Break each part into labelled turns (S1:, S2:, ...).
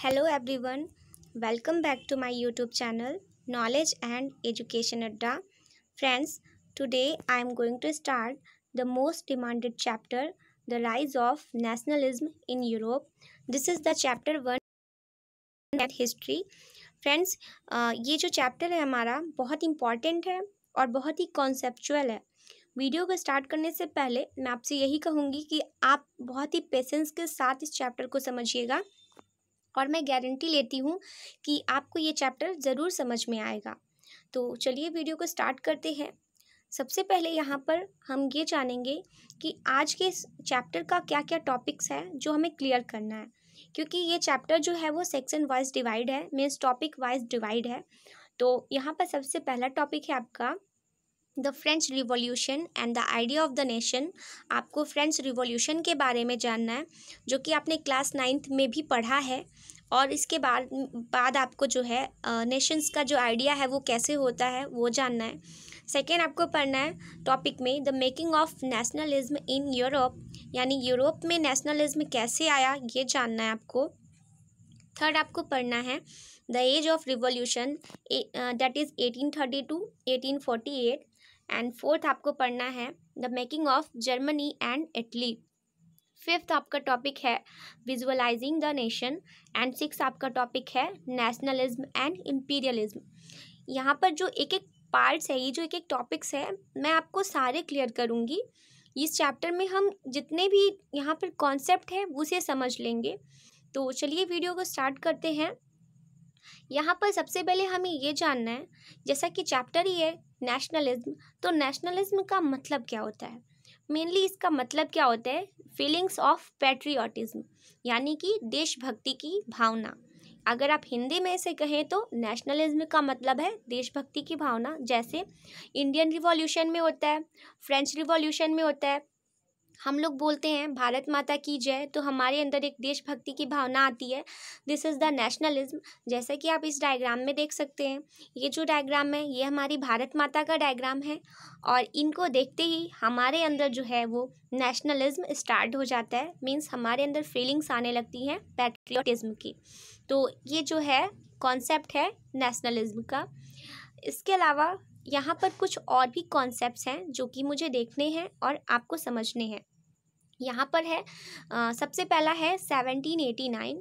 S1: Hello everyone welcome back to my YouTube channel knowledge and education Adda friends today I am going to start the most demanded chapter the rise of nationalism in Europe this is the chapter one at history friends ये जो chapter है हमारा बहुत important है और बहुत ही conceptual है वीडियो को स्टार्ट करने से पहले मैं आपसे यही कहूँगी कि आप बहुत ही पेशेंस के साथ इस चैप्टर को समझिएगा और मैं गारंटी लेती हूँ कि आपको ये चैप्टर ज़रूर समझ में आएगा तो चलिए वीडियो को स्टार्ट करते हैं सबसे पहले यहाँ पर हम ये जानेंगे कि आज के चैप्टर का क्या क्या टॉपिक्स है जो हमें क्लियर करना है क्योंकि ये चैप्टर जो है वो सेक्शन वाइज डिवाइड है मीन्स टॉपिक वाइज डिवाइड है तो यहाँ पर सबसे पहला टॉपिक है आपका the French revolution and the idea of the nation आपको फ्रेंच रिवोल्यूशन के बारे में जानना है जो कि आपने क्लास नाइन्थ में भी पढ़ा है और इसके बाद बाद आपको जो है नेशंस का जो आइडिया है वो कैसे होता है वो जानना है सेकेंड आपको पढ़ना है टॉपिक में the making of nationalism in Europe यानी यूरोप में नेशनलिज्म कैसे आया ये जानना है आपको थर्ड आपको पढ़ना है the age of revolution that is eighteen thirty to eighteen forty eight and fourth आपको पढ़ना है the making of Germany and Italy fifth आपका टॉपिक है visualizing the nation and six आपका टॉपिक है नेशनलिज्म एंड इम्पीरियलिज्म यहाँ पर जो एक एक पार्ट्स है ये जो एक एक टॉपिक्स है मैं आपको सारे क्लियर करूँगी इस चैप्टर में हम जितने भी यहाँ पर कॉन्सेप्ट है उसे समझ लेंगे तो चलिए वीडियो को स्टार्ट करते हैं यहाँ पर सबसे पहले हमें ये जानना है जैसा कि चैप्टर ही है नेशनलिज्म तो नेशनलिज्म का मतलब क्या होता है मेनली इसका मतलब क्या होता है फीलिंग्स ऑफ पैट्रियाटिज्म यानी कि देशभक्ति की भावना अगर आप हिंदी में इसे कहें तो नेशनलिज्म का मतलब है देशभक्ति की भावना जैसे इंडियन रिवॉल्यूशन में होता है फ्रेंच रिवॉल्यूशन में होता है हम लोग बोलते हैं भारत माता की जय तो हमारे अंदर एक देशभक्ति की भावना आती है दिस इज़ द नेशनलिज्म जैसा कि आप इस डायग्राम में देख सकते हैं ये जो डायग्राम है ये हमारी भारत माता का डायग्राम है और इनको देखते ही हमारे अंदर जो है वो नेशनलिज्म स्टार्ट हो जाता है मीन्स हमारे अंदर फीलिंग्स आने लगती हैं पैट्रियटिज़्म की तो ये जो है कॉन्सेप्ट है नेशनलिज्म का इसके अलावा यहाँ पर कुछ और भी कॉन्सेप्ट्स हैं जो कि मुझे देखने हैं और आपको समझने हैं यहाँ पर है आ, सबसे पहला है 1789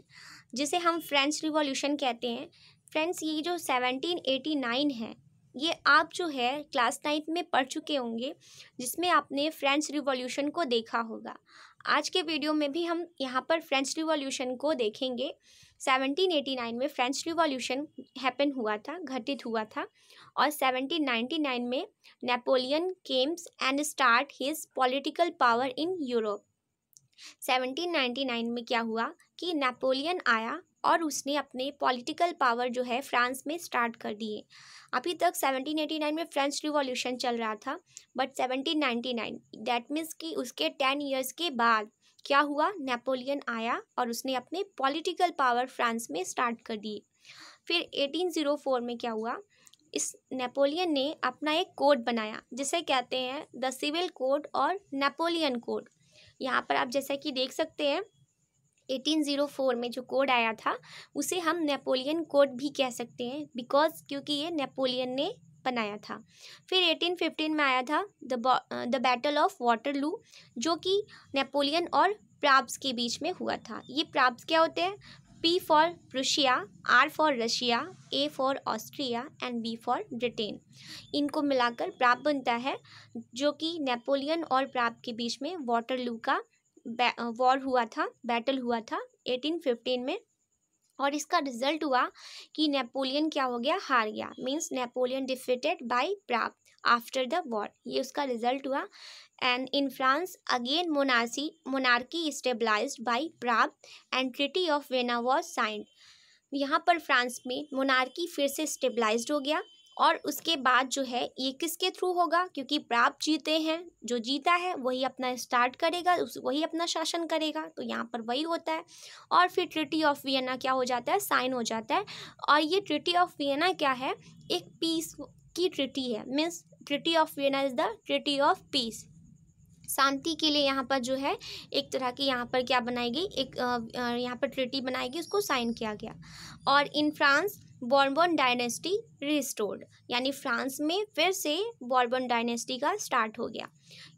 S1: जिसे हम फ्रेंच रिवॉल्यूशन कहते हैं फ्रेंड्स ये जो 1789 है ये आप जो है क्लास नाइन्थ में पढ़ चुके होंगे जिसमें आपने फ्रेंच रिवॉल्यूशन को देखा होगा आज के वीडियो में भी हम यहाँ पर फ्रेंच रिवॉल्यूशन को देखेंगे 1789 में फ्रेंच रिवॉल्यूशन हैपन हुआ था घटित हुआ था और 1799 में Napoleon came and start his political power in Europe 1799 में क्या हुआ कि नेपोलियन आया और उसने अपने पॉलिटिकल पावर जो है फ्रांस में स्टार्ट कर दिए अभी तक 1789 में फ्रेंच रिवॉल्यूशन चल रहा था बट 1799 दैट मीन्स कि उसके टेन इयर्स के बाद क्या हुआ नेपोलियन आया और उसने अपने पॉलिटिकल पावर फ्रांस में स्टार्ट कर दिए फिर 1804 में क्या हुआ इस नेपोलियन ने अपना एक कोड बनाया जिसे कहते हैं द सिविल कोड और नेपोलियन कोड यहाँ पर आप जैसा कि देख सकते हैं 1804 में जो कोड आया था उसे हम नेपोलियन कोड भी कह सकते हैं बिकॉज क्योंकि ये नेपोलियन ने बनाया था फिर 1815 में आया था the the battle of Waterloo जो कि नेपोलियन और प्राप्स के बीच में हुआ था ये प्राप्स क्या होते हैं P for Prussia R for Russia A for Austria and B for Britain इनको मिलाकर प्राप बनता है जो कि नेपोलियन और प्राप्त के बीच में वाटरलू का वॉर हुआ था बैटल हुआ था 1815 में और इसका रिजल्ट हुआ कि नेपोलियन क्या हो गया हार गया मीन्स नेपोलियन डिफिटेड बाय प्राप्त आफ्टर द वॉर ये उसका रिजल्ट हुआ एंड इन फ्रांस अगेन मोनासी मोनार्की स्टेबलाइज बाय प्राप्त and treaty of Vienna was signed यहाँ पर फ्रांस में मोनार्की फिर से स्टेबलाइज हो गया और उसके बाद जो है ये किसके थ्रू होगा क्योंकि प्राप्त जीते हैं जो जीता है वही अपना स्टार्ट करेगा उस वही अपना शासन करेगा तो यहाँ पर वही होता है और फिर ट्रिटी ऑफ वियना क्या हो जाता है साइन हो जाता है और ये ट्रिटी ऑफ वियना क्या है एक पीस की ट्रिटी है means treaty of Vienna is the treaty of peace शांति के लिए यहाँ पर जो है एक तरह की यहाँ पर क्या बनाई गई एक यहाँ पर ट्रिटी बनाई गई उसको साइन किया गया और in France Bourbon dynasty restored यानी फ्रांस में फिर से बॉर्बन डायनेस्टी का स्टार्ट हो गया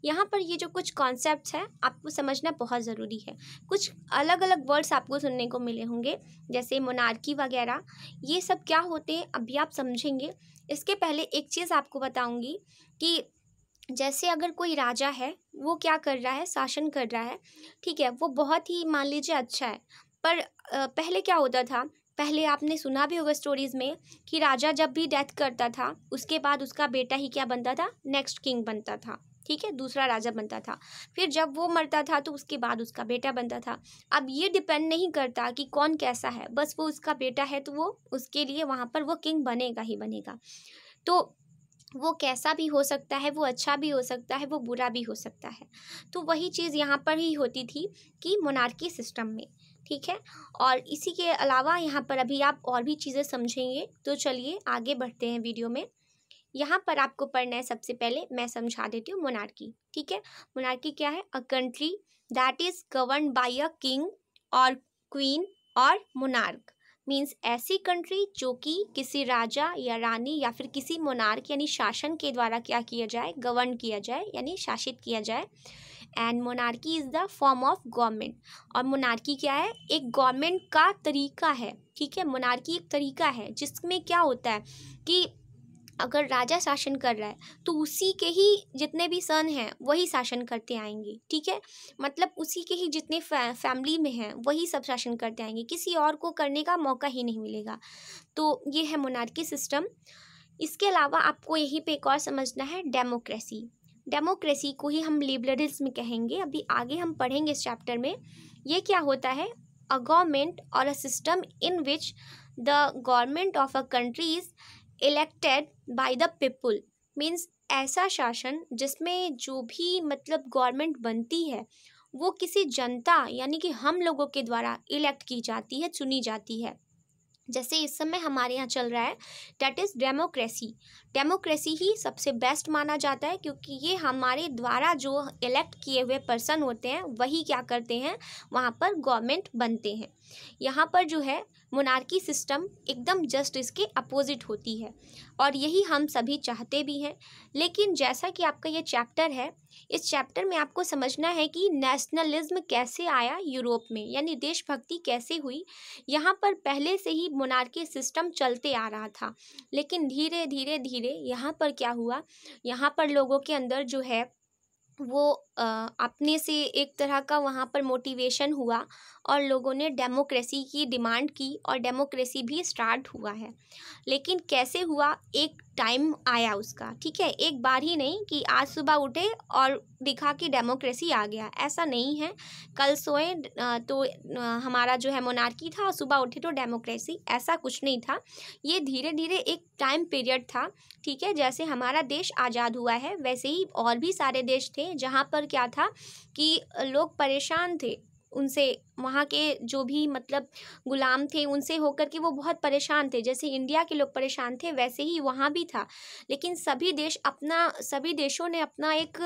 S1: यहाँ पर ये जो कुछ कॉन्सेप्ट्स हैं आपको समझना बहुत ज़रूरी है कुछ अलग अलग वर्ड्स आपको सुनने को मिले होंगे जैसे मोनार्की वगैरह ये सब क्या होते हैं अभी आप समझेंगे इसके पहले एक चीज़ आपको बताऊँगी कि जैसे अगर कोई राजा है वो क्या कर रहा है शासन कर रहा है ठीक है वो बहुत ही मान लीजिए अच्छा है पर पहले क्या होता था पहले आपने सुना भी होगा स्टोरीज़ में कि राजा जब भी डेथ करता था उसके बाद उसका बेटा ही क्या बनता था नेक्स्ट किंग बनता था ठीक है दूसरा राजा बनता था फिर जब वो मरता था तो उसके बाद उसका बेटा बनता था अब ये डिपेंड नहीं करता कि कौन कैसा है बस वो उसका बेटा है तो वो उसके लिए वहाँ पर वो किंग बनेगा ही बनेगा तो वो कैसा भी हो सकता है वो अच्छा भी हो सकता है वो बुरा भी हो सकता है तो वही चीज़ यहाँ पर ही होती थी कि मोनार्की सिस्टम में ठीक है और इसी के अलावा यहाँ पर अभी आप और भी चीज़ें समझेंगे तो चलिए आगे बढ़ते हैं वीडियो में यहाँ पर आपको पढ़ना है सबसे पहले मैं समझा देती हूँ मोनार्की ठीक है मोनार्की क्या है a country that is govern by a king और क्वीन और मोनार्क मीन्स ऐसी कंट्री जो कि किसी राजा या रानी या फिर किसी मोनार्क यानी शासन के द्वारा क्या किया जाए गवर्न किया जाए यानी शासित किया जाए and monarchy is the form of government और मोनार्की क्या है एक गवर्नमेंट का तरीका है ठीक है मोनार्की एक तरीका है जिसमें क्या होता है कि अगर राजा शासन कर रहा है तो उसी के ही जितने भी सन हैं वही शासन करते आएंगे ठीक है मतलब उसी के ही जितने फै, फैमिली में हैं वही सब शासन करते आएंगे किसी और को करने का मौका ही नहीं मिलेगा तो ये है मोनार्की सिस्टम इसके अलावा आपको यहीं पे एक और समझना है डेमोक्रेसी डेमोक्रेसी को ही हम लिबरलिज्म कहेंगे अभी आगे हम पढ़ेंगे इस चैप्टर में ये क्या होता है अ गवर्नमेंट और a system in which the government of a country is elected by the people means ऐसा शासन जिसमें जो भी मतलब गवर्नमेंट बनती है वो किसी जनता यानी कि हम लोगों के द्वारा इलेक्ट की जाती है चुनी जाती है जैसे इस समय हमारे यहाँ चल रहा है डेट इज़ डेमोक्रेसी डेमोक्रेसी ही सबसे बेस्ट माना जाता है क्योंकि ये हमारे द्वारा जो इलेक्ट किए हुए पर्सन होते हैं वही क्या करते हैं वहाँ पर गवर्नमेंट बनते हैं यहाँ पर जो है मोनार्की सिस्टम एकदम जस्ट इसके अपोजिट होती है और यही हम सभी चाहते भी हैं लेकिन जैसा कि आपका ये चैप्टर है इस चैप्टर में आपको समझना है कि नेशनलिज्म कैसे आया यूरोप में यानी देशभक्ति कैसे हुई यहाँ पर पहले से ही मोनार्की सिस्टम चलते आ रहा था लेकिन धीरे धीरे धीरे धीरे यहाँ पर क्या हुआ यहाँ पर लोगों के अंदर जो है वो अपने से एक तरह का वहाँ पर मोटिवेशन हुआ और लोगों ने डेमोक्रेसी की डिमांड की और डेमोक्रेसी भी स्टार्ट हुआ है लेकिन कैसे हुआ एक टाइम आया उसका ठीक है एक बार ही नहीं कि आज सुबह उठे और दिखा कि डेमोक्रेसी आ गया ऐसा नहीं है कल सोए तो हमारा जो है मोनार्की था और सुबह उठे तो डेमोक्रेसी ऐसा कुछ नहीं था ये धीरे धीरे एक टाइम पीरियड था ठीक है जैसे हमारा देश आज़ाद हुआ है वैसे ही और भी सारे देश थे जहाँ पर पर क्या था कि लोग परेशान थे उनसे वहाँ के जो भी मतलब गुलाम थे उनसे होकर के वो बहुत परेशान थे जैसे इंडिया के लोग परेशान थे वैसे ही वहाँ भी था लेकिन सभी देश अपना सभी देशों ने अपना एक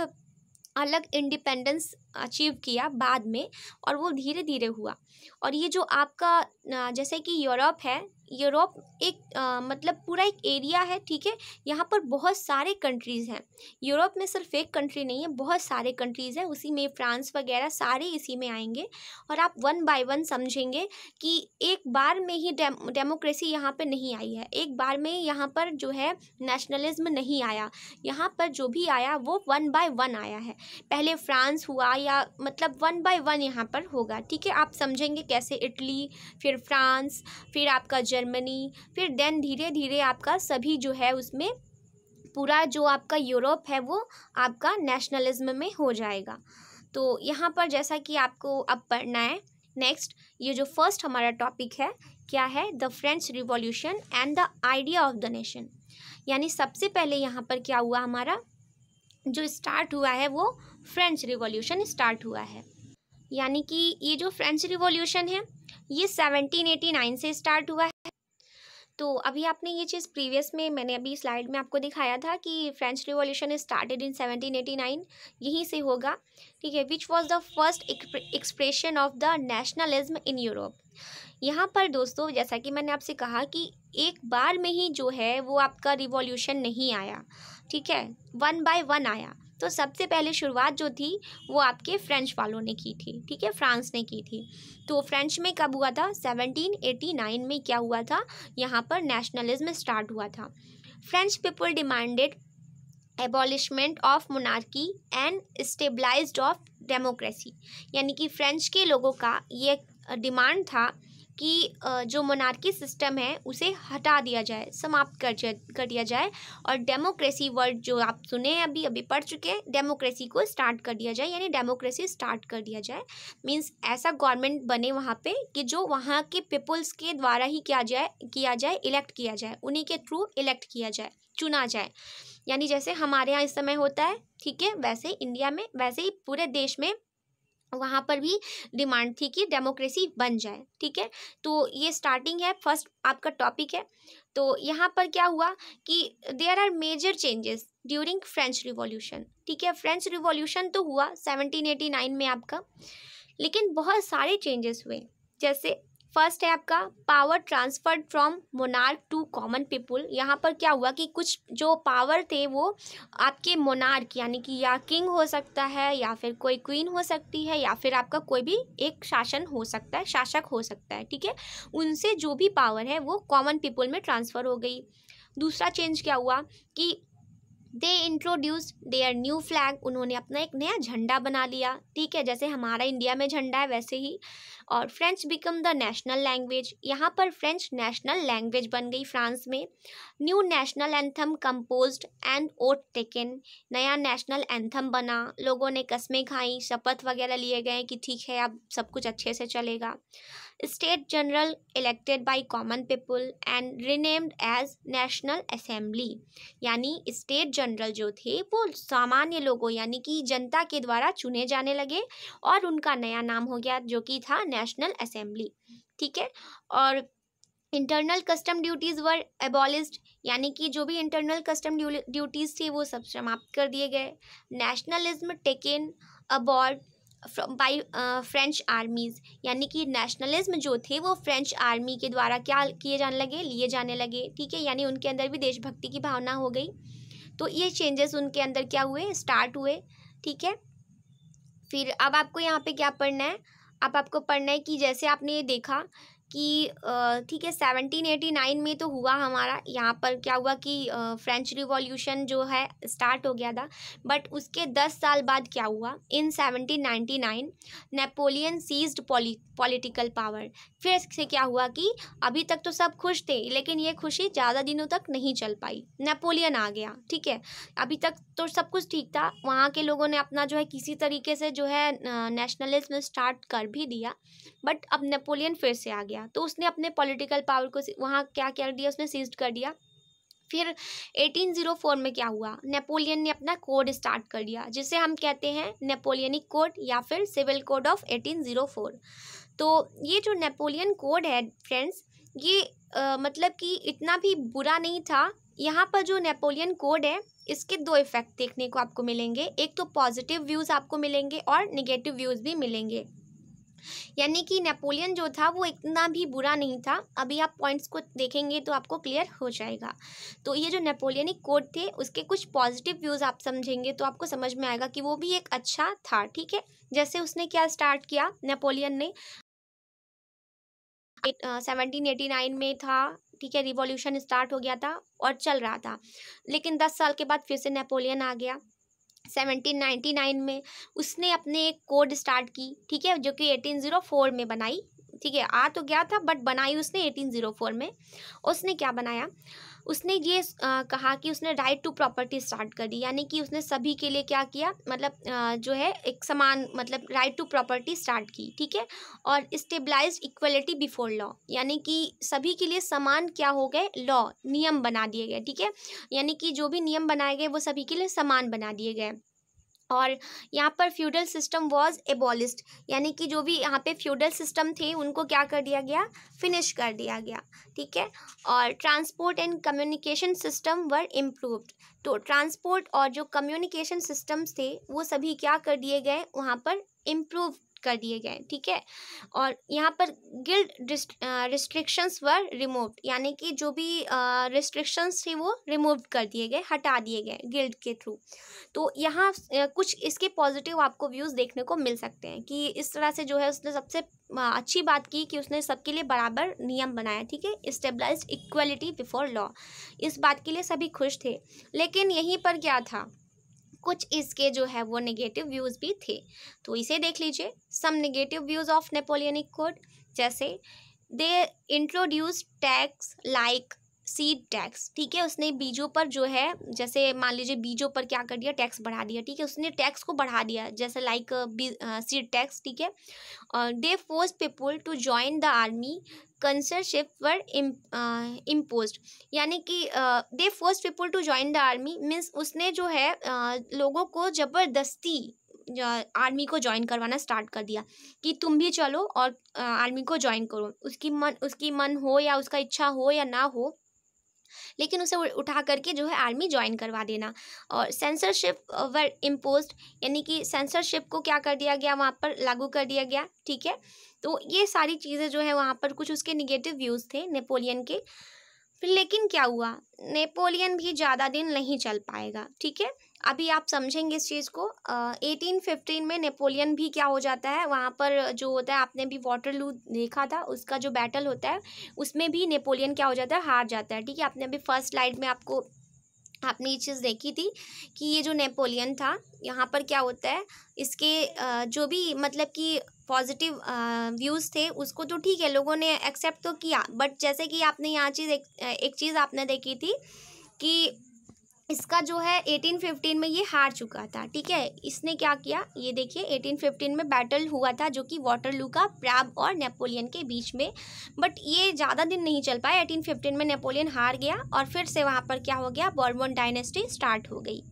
S1: अलग इंडिपेंडेंस अचीव किया बाद में और वो धीरे धीरे हुआ और ये जो आपका जैसे कि यूरोप है यूरोप एक आ, मतलब पूरा एक एरिया है ठीक है यहाँ पर बहुत सारे कंट्रीज़ हैं यूरोप में सिर्फ एक कंट्री नहीं है बहुत सारे कंट्रीज़ हैं उसी में फ्रांस वगैरह सारे इसी में आएंगे और आप वन बाय वन समझेंगे कि एक बार में ही डेमोक्रेसी यहाँ पर नहीं आई है एक बार में यहाँ पर जो है नेशनलिज्म नहीं आया यहाँ पर जो भी आया वो वन बाय वन आया है पहले फ्रांस हुआ या मतलब वन बाय वन यहाँ पर होगा ठीक है आप समझेंगे कैसे इटली फिर फ्रांस फिर आपका जर्मनी फिर देन धीरे धीरे आपका सभी जो है उसमें पूरा जो आपका यूरोप है वो आपका नेशनलिज्म में हो जाएगा तो यहाँ पर जैसा कि आपको अब पढ़ना है नेक्स्ट ये जो फर्स्ट हमारा टॉपिक है क्या है the French revolution and the idea of the nation यानी सबसे पहले यहाँ पर क्या हुआ हमारा जो स्टार्ट हुआ है वो फ्रेंच रिवॉल्यूशन स्टार्ट हुआ है यानी कि ये जो फ्रेंच रिवॉल्यूशन है ये सेवनटीन एटी नाइन से स्टार्ट हुआ है तो अभी आपने ये चीज़ प्रीवियस में मैंने अभी स्लाइड में आपको दिखाया था कि फ्रेंच रिवॉल्यूशन स्टार्टेड इन 1789 यहीं से होगा ठीक है which was the first expression of the nationalism in Europe यहाँ पर दोस्तों जैसा कि मैंने आपसे कहा कि एक बार में ही जो है वो आपका रिवॉल्यूशन नहीं आया ठीक है वन बाय वन आया तो सबसे पहले शुरुआत जो थी वो आपके फ्रेंच वालों ने की थी ठीक है फ्रांस ने की थी तो फ्रेंच में कब हुआ था 1789 में क्या हुआ था यहाँ पर नेशनलिज्म स्टार्ट हुआ था French people demanded abolishment of monarchy and stabilize of democracy यानी कि फ्रेंच के लोगों का ये डिमांड था कि जो मोनार्की सिस्टम है उसे हटा दिया जाए समाप्त कर कर दिया जाए और डेमोक्रेसी वर्ड जो आप सुने हैं अभी अभी पढ़ चुके हैं डेमोक्रेसी को स्टार्ट कर दिया जाए यानी डेमोक्रेसी स्टार्ट कर दिया जाए मीन्स ऐसा गवर्नमेंट बने वहाँ पे कि जो वहाँ के पीपल्स के द्वारा ही किया जाए किया जाए इलेक्ट किया जाए उन्हीं के थ्रू इलेक्ट किया जाए चुना जाए यानी जैसे हमारे यहाँ इस समय होता है ठीक है वैसे इंडिया में वैसे ही पूरे देश में वहाँ पर भी डिमांड थी कि डेमोक्रेसी बन जाए ठीक है तो ये स्टार्टिंग है फर्स्ट आपका टॉपिक है तो यहाँ पर क्या हुआ कि there are major changes during French revolution ठीक है फ्रेंच रिवॉल्यूशन तो हुआ 1789 में आपका लेकिन बहुत सारे चेंजेस हुए जैसे फर्स्ट है आपका power transfer from monarch to common people यहाँ पर क्या हुआ कि कुछ जो पावर थे वो आपके मोनार्क यानी कि या किंग हो सकता है या फिर कोई क्वीन हो सकती है या फिर आपका कोई भी एक शासन हो सकता है शासक हो सकता है ठीक है उनसे जो भी पावर है वो कॉमन पीपुल में ट्रांसफ़र हो गई दूसरा चेंज क्या हुआ कि they introduce their new flag उन्होंने अपना एक नया झंडा बना लिया ठीक है जैसे हमारा इंडिया में झंडा है वैसे ही और French become the national language यहाँ पर फ्रेंच नेशनल लैंग्वेज बन गई फ्रांस में new national anthem compose and oath taken नया नेशनल एंथम बना लोगों ने कस्में खाई शपथ वगैरह लिए गए कि ठीक है अब सब कुछ अच्छे से चलेगा state general elected by common people and renamed as national assembly यानी स्टेट जनरल जो थे वो सामान्य लोगों यानी कि जनता के द्वारा चुने जाने लगे और उनका नया नाम हो गया जो कि था नेशनल असेंबली ठीक है और internal custom duties were abolished यानी कि जो भी इंटरनल कस्टम ड्यूटीज़ थी वो सब समाप्त कर दिए गए nationalism taken aboard by French armies यानी कि नेशनलिज्म जो थे वो फ्रेंच आर्मी के द्वारा क्या किए जाने लगे लिए जाने लगे ठीक है यानी उनके अंदर भी देशभक्ति की भावना हो गई तो ये चेंजेस उनके अंदर क्या हुए स्टार्ट हुए ठीक है फिर अब आपको यहाँ पे क्या पढ़ना है अब आपको पढ़ना है कि जैसे आपने ये देखा कि ठीक है सेवनटीन एटी नाइन में तो हुआ हमारा यहाँ पर क्या हुआ कि फ्रेंच रिवॉल्यूशन जो है स्टार्ट हो गया था बट उसके दस साल बाद क्या हुआ in seventeen ninety nine Napoleon seized political power फिर से क्या हुआ कि अभी तक तो सब खुश थे लेकिन ये खुशी ज़्यादा दिनों तक नहीं चल पाई नेपोलियन आ गया ठीक है अभी तक तो सब कुछ ठीक था वहाँ के लोगों ने अपना जो है किसी तरीके से जो है नेशनलिज्म स्टार्ट कर भी दिया बट अब नेपोलियन फिर से आ गया तो उसने अपने पॉलिटिकल पावर को वहाँ क्या कर दिया उसने सीज कर दिया फिर 1804 में क्या हुआ नेपोलियन ने अपना कोड स्टार्ट कर दिया जिसे हम कहते हैं नेपोलियनिक कोड या फिर सिविल कोड ऑफ 1804 तो ये जो नेपोलियन कोड है फ्रेंड्स ये आ, मतलब कि इतना भी बुरा नहीं था यहाँ पर जो नेपोलियन कोड है इसके दो इफ़ेक्ट देखने को आपको मिलेंगे एक तो पॉजिटिव व्यूज़ आपको मिलेंगे और निगेटिव व्यूज़ भी मिलेंगे यानी कि नेपोलियन जो था वो इतना भी बुरा नहीं था अभी आप पॉइंट्स को देखेंगे तो आपको क्लियर हो जाएगा तो ये जो नेपोलियनिक कोड थे उसके कुछ पॉजिटिव व्यूज़ आप समझेंगे तो आपको समझ में आएगा कि वो भी एक अच्छा था ठीक है जैसे उसने क्या स्टार्ट किया नेपोलियन ने सेवनटीन एटी नाइन में था ठीक है रिवॉल्यूशन स्टार्ट हो गया था और चल रहा था लेकिन दस साल के बाद फिर से नेपोलियन आ गया 1799 में उसने अपने एक कोड स्टार्ट की ठीक है जो कि 1804 में बनाई ठीक है आ तो गया था बट बनाई उसने 1804 में उसने क्या बनाया उसने ये आ, कहा कि उसने राइट टू प्रॉपर्टी स्टार्ट कर दी यानी कि उसने सभी के लिए क्या किया मतलब आ, जो है एक समान मतलब राइट टू प्रॉपर्टी स्टार्ट की ठीक है और स्टेबलाइज इक्वलिटी बिफोर लॉ यानी कि सभी के लिए समान क्या हो गए लॉ नियम बना दिए गए ठीक है यानी कि जो भी नियम बनाए गए वो सभी के लिए समान बना दिए गए और यहाँ पर फ्यूडल सिस्टम वॉज एबॉलिस्ड यानी कि जो भी यहाँ पे फ्यूडल सिस्टम थे उनको क्या कर दिया गया फिनिश कर दिया गया ठीक है और transport and communication system were improved तो ट्रांसपोर्ट और जो कम्युनिकेशन सिस्टम्स थे वो सभी क्या कर दिए गए वहाँ पर इम्प्रूव कर दिए गए ठीक है और यहाँ पर गिल्ड रिस्ट्रिक्शंस वर रिमूव यानी कि जो भी रिस्ट्रिक्शंस थे वो रिमूव कर दिए गए हटा दिए गए गिल्ड के थ्रू तो यहाँ कुछ इसके पॉजिटिव आपको व्यूज़ देखने को मिल सकते हैं कि इस तरह से जो है उसने सबसे अच्छी बात की कि उसने सबके लिए बराबर नियम बनाया ठीक है स्टेबलाइज इक्वलिटी बिफोर लॉ इस बात के लिए सभी खुश थे लेकिन यहीं पर क्या था कुछ इसके जो है वो नेगेटिव व्यूज़ भी थे तो इसे देख लीजिए some negative views of Napoleonic code जैसे they introduce tax like seed tax ठीक है उसने बीजों पर जो है जैसे मान लीजिए बीजों पर क्या कर दिया टैक्स बढ़ा दिया ठीक है उसने टैक्स को बढ़ा दिया जैसे लाइक सीड टैक्स ठीक है they force people to join the army conscription were impose यानी कि they force people to join the army means उसने जो है uh, लोगों को ज़बरदस्ती आर्मी uh, को ज्वाइन करवाना स्टार्ट कर दिया कि तुम भी चलो और आर्मी uh, को ज्वाइन करो उसकी मन उसकी मन हो या उसका इच्छा हो या ना हो लेकिन उसे उठा करके जो है आर्मी ज्वाइन करवा देना और सेंसरशिप वर इम्पोज यानी कि सेंसरशिप को क्या कर दिया गया वहाँ पर लागू कर दिया गया ठीक है तो ये सारी चीज़ें जो है वहाँ पर कुछ उसके निगेटिव व्यूज़ थे नेपोलियन के फिर लेकिन क्या हुआ नेपोलियन भी ज़्यादा दिन नहीं चल पाएगा ठीक है अभी आप समझेंगे इस चीज़ को एटीन फिफ्टीन में नेपोलियन भी क्या हो जाता है वहाँ पर जो होता है आपने भी लू देखा था उसका जो बैटल होता है उसमें भी नेपोलियन क्या हो जाता है हार जाता है ठीक है आपने अभी फर्स्ट लाइड में आपको आपने ये चीज़ देखी थी कि ये जो नेपोलियन था यहाँ पर क्या होता है इसके जो भी मतलब कि पॉजिटिव व्यूज़ थे उसको तो ठीक है लोगों ने एक्सेप्ट तो किया बट जैसे कि आपने यहाँ चीज़ एक, एक चीज़ आपने देखी थी कि इसका जो है 1815 में ये हार चुका था ठीक है इसने क्या किया ये देखिए 1815 में बैटल हुआ था जो कि वाटरलू का प्राग और नेपोलियन के बीच में बट ये ज़्यादा दिन नहीं चल पाया 1815 में नेपोलियन हार गया और फिर से वहाँ पर क्या हो गया बॉर्बन डायनेस्टी स्टार्ट हो गई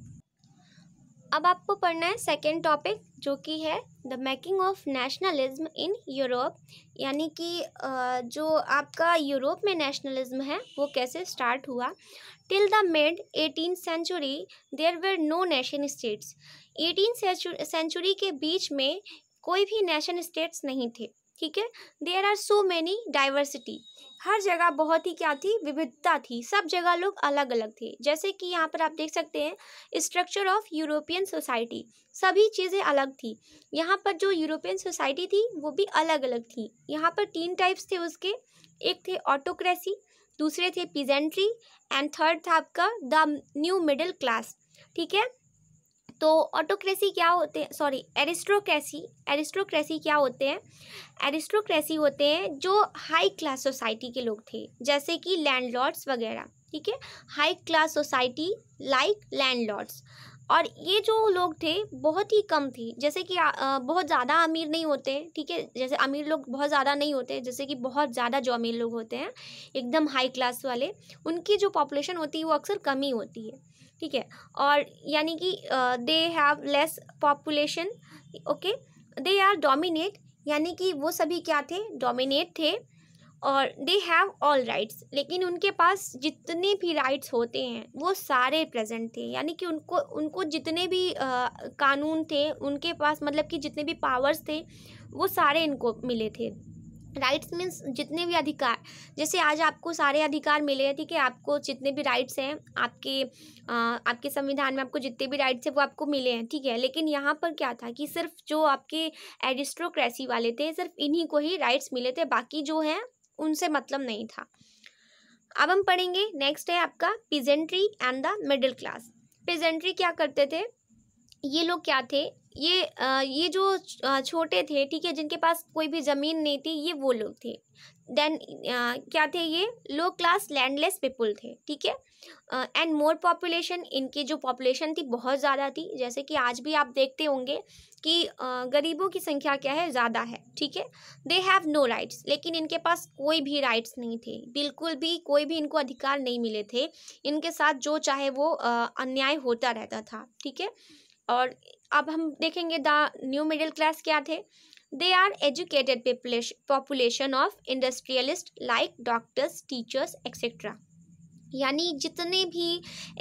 S1: अब आपको पढ़ना है सेकेंड टॉपिक जो कि है the making of nationalism in Europe यानी कि जो आपका यूरोप में नेशनलिज्म है वो कैसे स्टार्ट हुआ till the mid eighteen century there were no nation states eighteen century के बीच में कोई भी नेशन स्टेट्स नहीं थे ठीक है there are so many diversity हर जगह बहुत ही क्या थी विविधता थी सब जगह लोग अलग अलग थे जैसे कि यहाँ पर आप देख सकते हैं स्ट्रक्चर ऑफ यूरोपियन सोसाइटी सभी चीज़ें अलग थी यहाँ पर जो यूरोपियन सोसाइटी थी वो भी अलग अलग थी यहाँ पर तीन टाइप्स थे उसके एक थे ऑटोक्रेसी दूसरे थे पिजेंट्री एंड थर्ड था आपका द न्यू मिडिल क्लास ठीक है तो ऑटोक्रेसी क्या होते हैं सॉरी एरिस्ट्रोक्रेसी एरिस्ट्रोक्रेसी क्या होते हैं एरिस्ट्रोक्रेसी होते हैं जो हाई क्लास सोसाइटी के लोग थे जैसे कि लैंडलॉर्ड्स वगैरह ठीक है high class society like landlords और ये जो लोग थे बहुत ही कम थी जैसे कि बहुत ज़्यादा अमीर नहीं होते ठीक है जैसे अमीर लोग बहुत ज़्यादा नहीं होते जैसे कि बहुत ज़्यादा जो अमीर लोग होते हैं एकदम हाई क्लास वाले उनकी जो पॉपुलेशन होती है वो अक्सर कम ही होती है ठीक है और यानी कि they have less population okay they are dominate यानी कि वो सभी क्या थे डोमिनेट थे और दे हैव ऑल राइट्स लेकिन उनके पास जितने भी राइट्स होते हैं वो सारे प्रेजेंट थे यानी कि उनको उनको जितने भी आ, कानून थे उनके पास मतलब कि जितने भी पावर्स थे वो सारे इनको मिले थे राइट्स मीन्स जितने भी अधिकार जैसे आज आपको सारे अधिकार मिले हैं ठीक है आपको जितने भी राइट्स हैं आपके आ, आपके संविधान में आपको जितने भी राइट्स हैं वो आपको मिले हैं ठीक है लेकिन यहाँ पर क्या था कि सिर्फ जो आपके एडिस्ट्रोक्रेसी वाले थे सिर्फ इन्हीं को ही राइट्स मिले थे बाकी जो हैं उनसे मतलब नहीं था अब हम पढ़ेंगे नेक्स्ट है आपका peasantry and the middle class peasantry क्या करते थे ये लोग क्या थे ये आ, ये जो छोटे थे ठीक है जिनके पास कोई भी ज़मीन नहीं थी ये वो लोग थे देन क्या थे ये लो क्लास लैंडलेस पीपल थे ठीक है एंड मोर पॉपुलेशन इनकी जो पॉपुलेशन थी बहुत ज़्यादा थी जैसे कि आज भी आप देखते होंगे कि गरीबों की संख्या क्या है ज़्यादा है ठीक है दे हैव नो राइट्स लेकिन इनके पास कोई भी राइट्स नहीं थे बिल्कुल भी कोई भी इनको अधिकार नहीं मिले थे इनके साथ जो चाहे वो अन्याय होता रहता था ठीक है और अब हम देखेंगे द न्यू मिडिल क्लास क्या थे they are educated population of industrialist like doctors teachers etcetera यानी जितने भी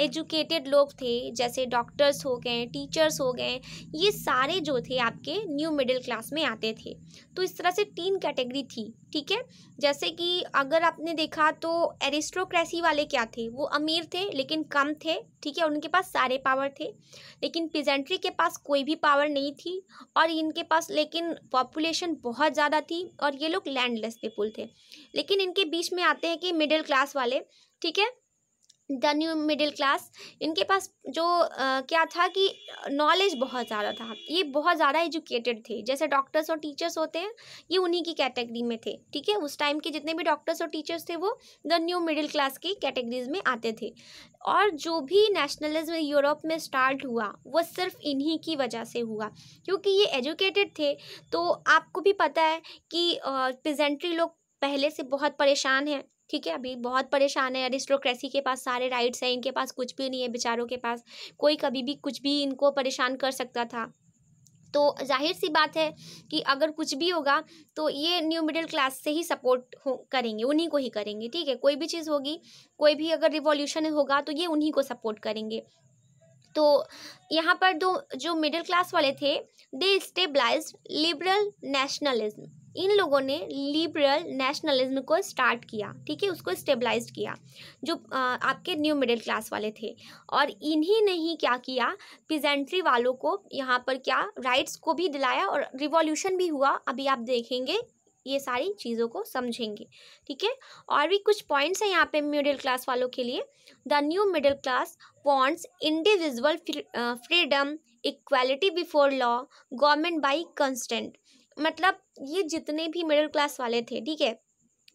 S1: एजुकेटेड लोग थे जैसे डॉक्टर्स हो गए टीचर्स हो गए ये सारे जो थे आपके न्यू मिडिल क्लास में आते थे तो इस तरह से तीन कैटेगरी थी ठीक है जैसे कि अगर आपने देखा तो एरिस्टोक्रेसी वाले क्या थे वो अमीर थे लेकिन कम थे ठीक है उनके पास सारे पावर थे लेकिन पिजेंट्री के पास कोई भी पावर नहीं थी और इनके पास लेकिन पॉपुलेशन बहुत ज़्यादा थी और ये लोग लैंडलेस पीपुल थे लेकिन इनके बीच में आते हैं कि मिडिल क्लास वाले ठीक है द न्यू मिडिल क्लास इनके पास जो आ, क्या था कि नॉलेज बहुत ज़्यादा था ये बहुत ज़्यादा एजुकेटेड थे जैसे डॉक्टर्स और टीचर्स होते हैं ये उन्हीं की कैटेगरी में थे ठीक है उस टाइम के जितने भी डॉक्टर्स और टीचर्स थे वो द न्यू मिडिल क्लास की कैटेगरीज में आते थे और जो भी नेशनलिज्म यूरोप में स्टार्ट हुआ वो सिर्फ इन्हीं की वजह से हुआ क्योंकि ये एजुकेटेड थे तो आपको भी पता है कि प्रजेंट्री लोग पहले से बहुत परेशान हैं ठीक है अभी बहुत परेशान है एरिस्टोक्रेसी के पास सारे राइट्स हैं इनके पास कुछ भी नहीं है बेचारों के पास कोई कभी भी कुछ भी इनको परेशान कर सकता था तो जाहिर सी बात है कि अगर कुछ भी होगा तो ये न्यू मिडिल क्लास से ही सपोर्ट हो करेंगे उन्हीं को ही करेंगे ठीक है कोई भी चीज़ होगी कोई भी अगर रिवॉल्यूशन होगा तो ये उन्हीं को सपोर्ट करेंगे तो यहाँ पर दो जो मिडिल क्लास वाले थे दे स्टेबलाइज लिबरल नेशनलिज्म इन लोगों ने लिबरल नेशनलिज्म को स्टार्ट किया ठीक है उसको स्टेबलाइज किया जो आ, आपके न्यू मिडिल क्लास वाले थे और इन्हीं ने ही क्या किया पिजेंट्री वालों को यहाँ पर क्या राइट्स को भी दिलाया और रिवॉल्यूशन भी हुआ अभी आप देखेंगे ये सारी चीज़ों को समझेंगे ठीक है और भी कुछ पॉइंट्स हैं यहाँ पे मिडिल क्लास वालों के लिए the new middle class wants individual freedom equality before law government by constant मतलब ये जितने भी मिडिल क्लास वाले थे ठीक है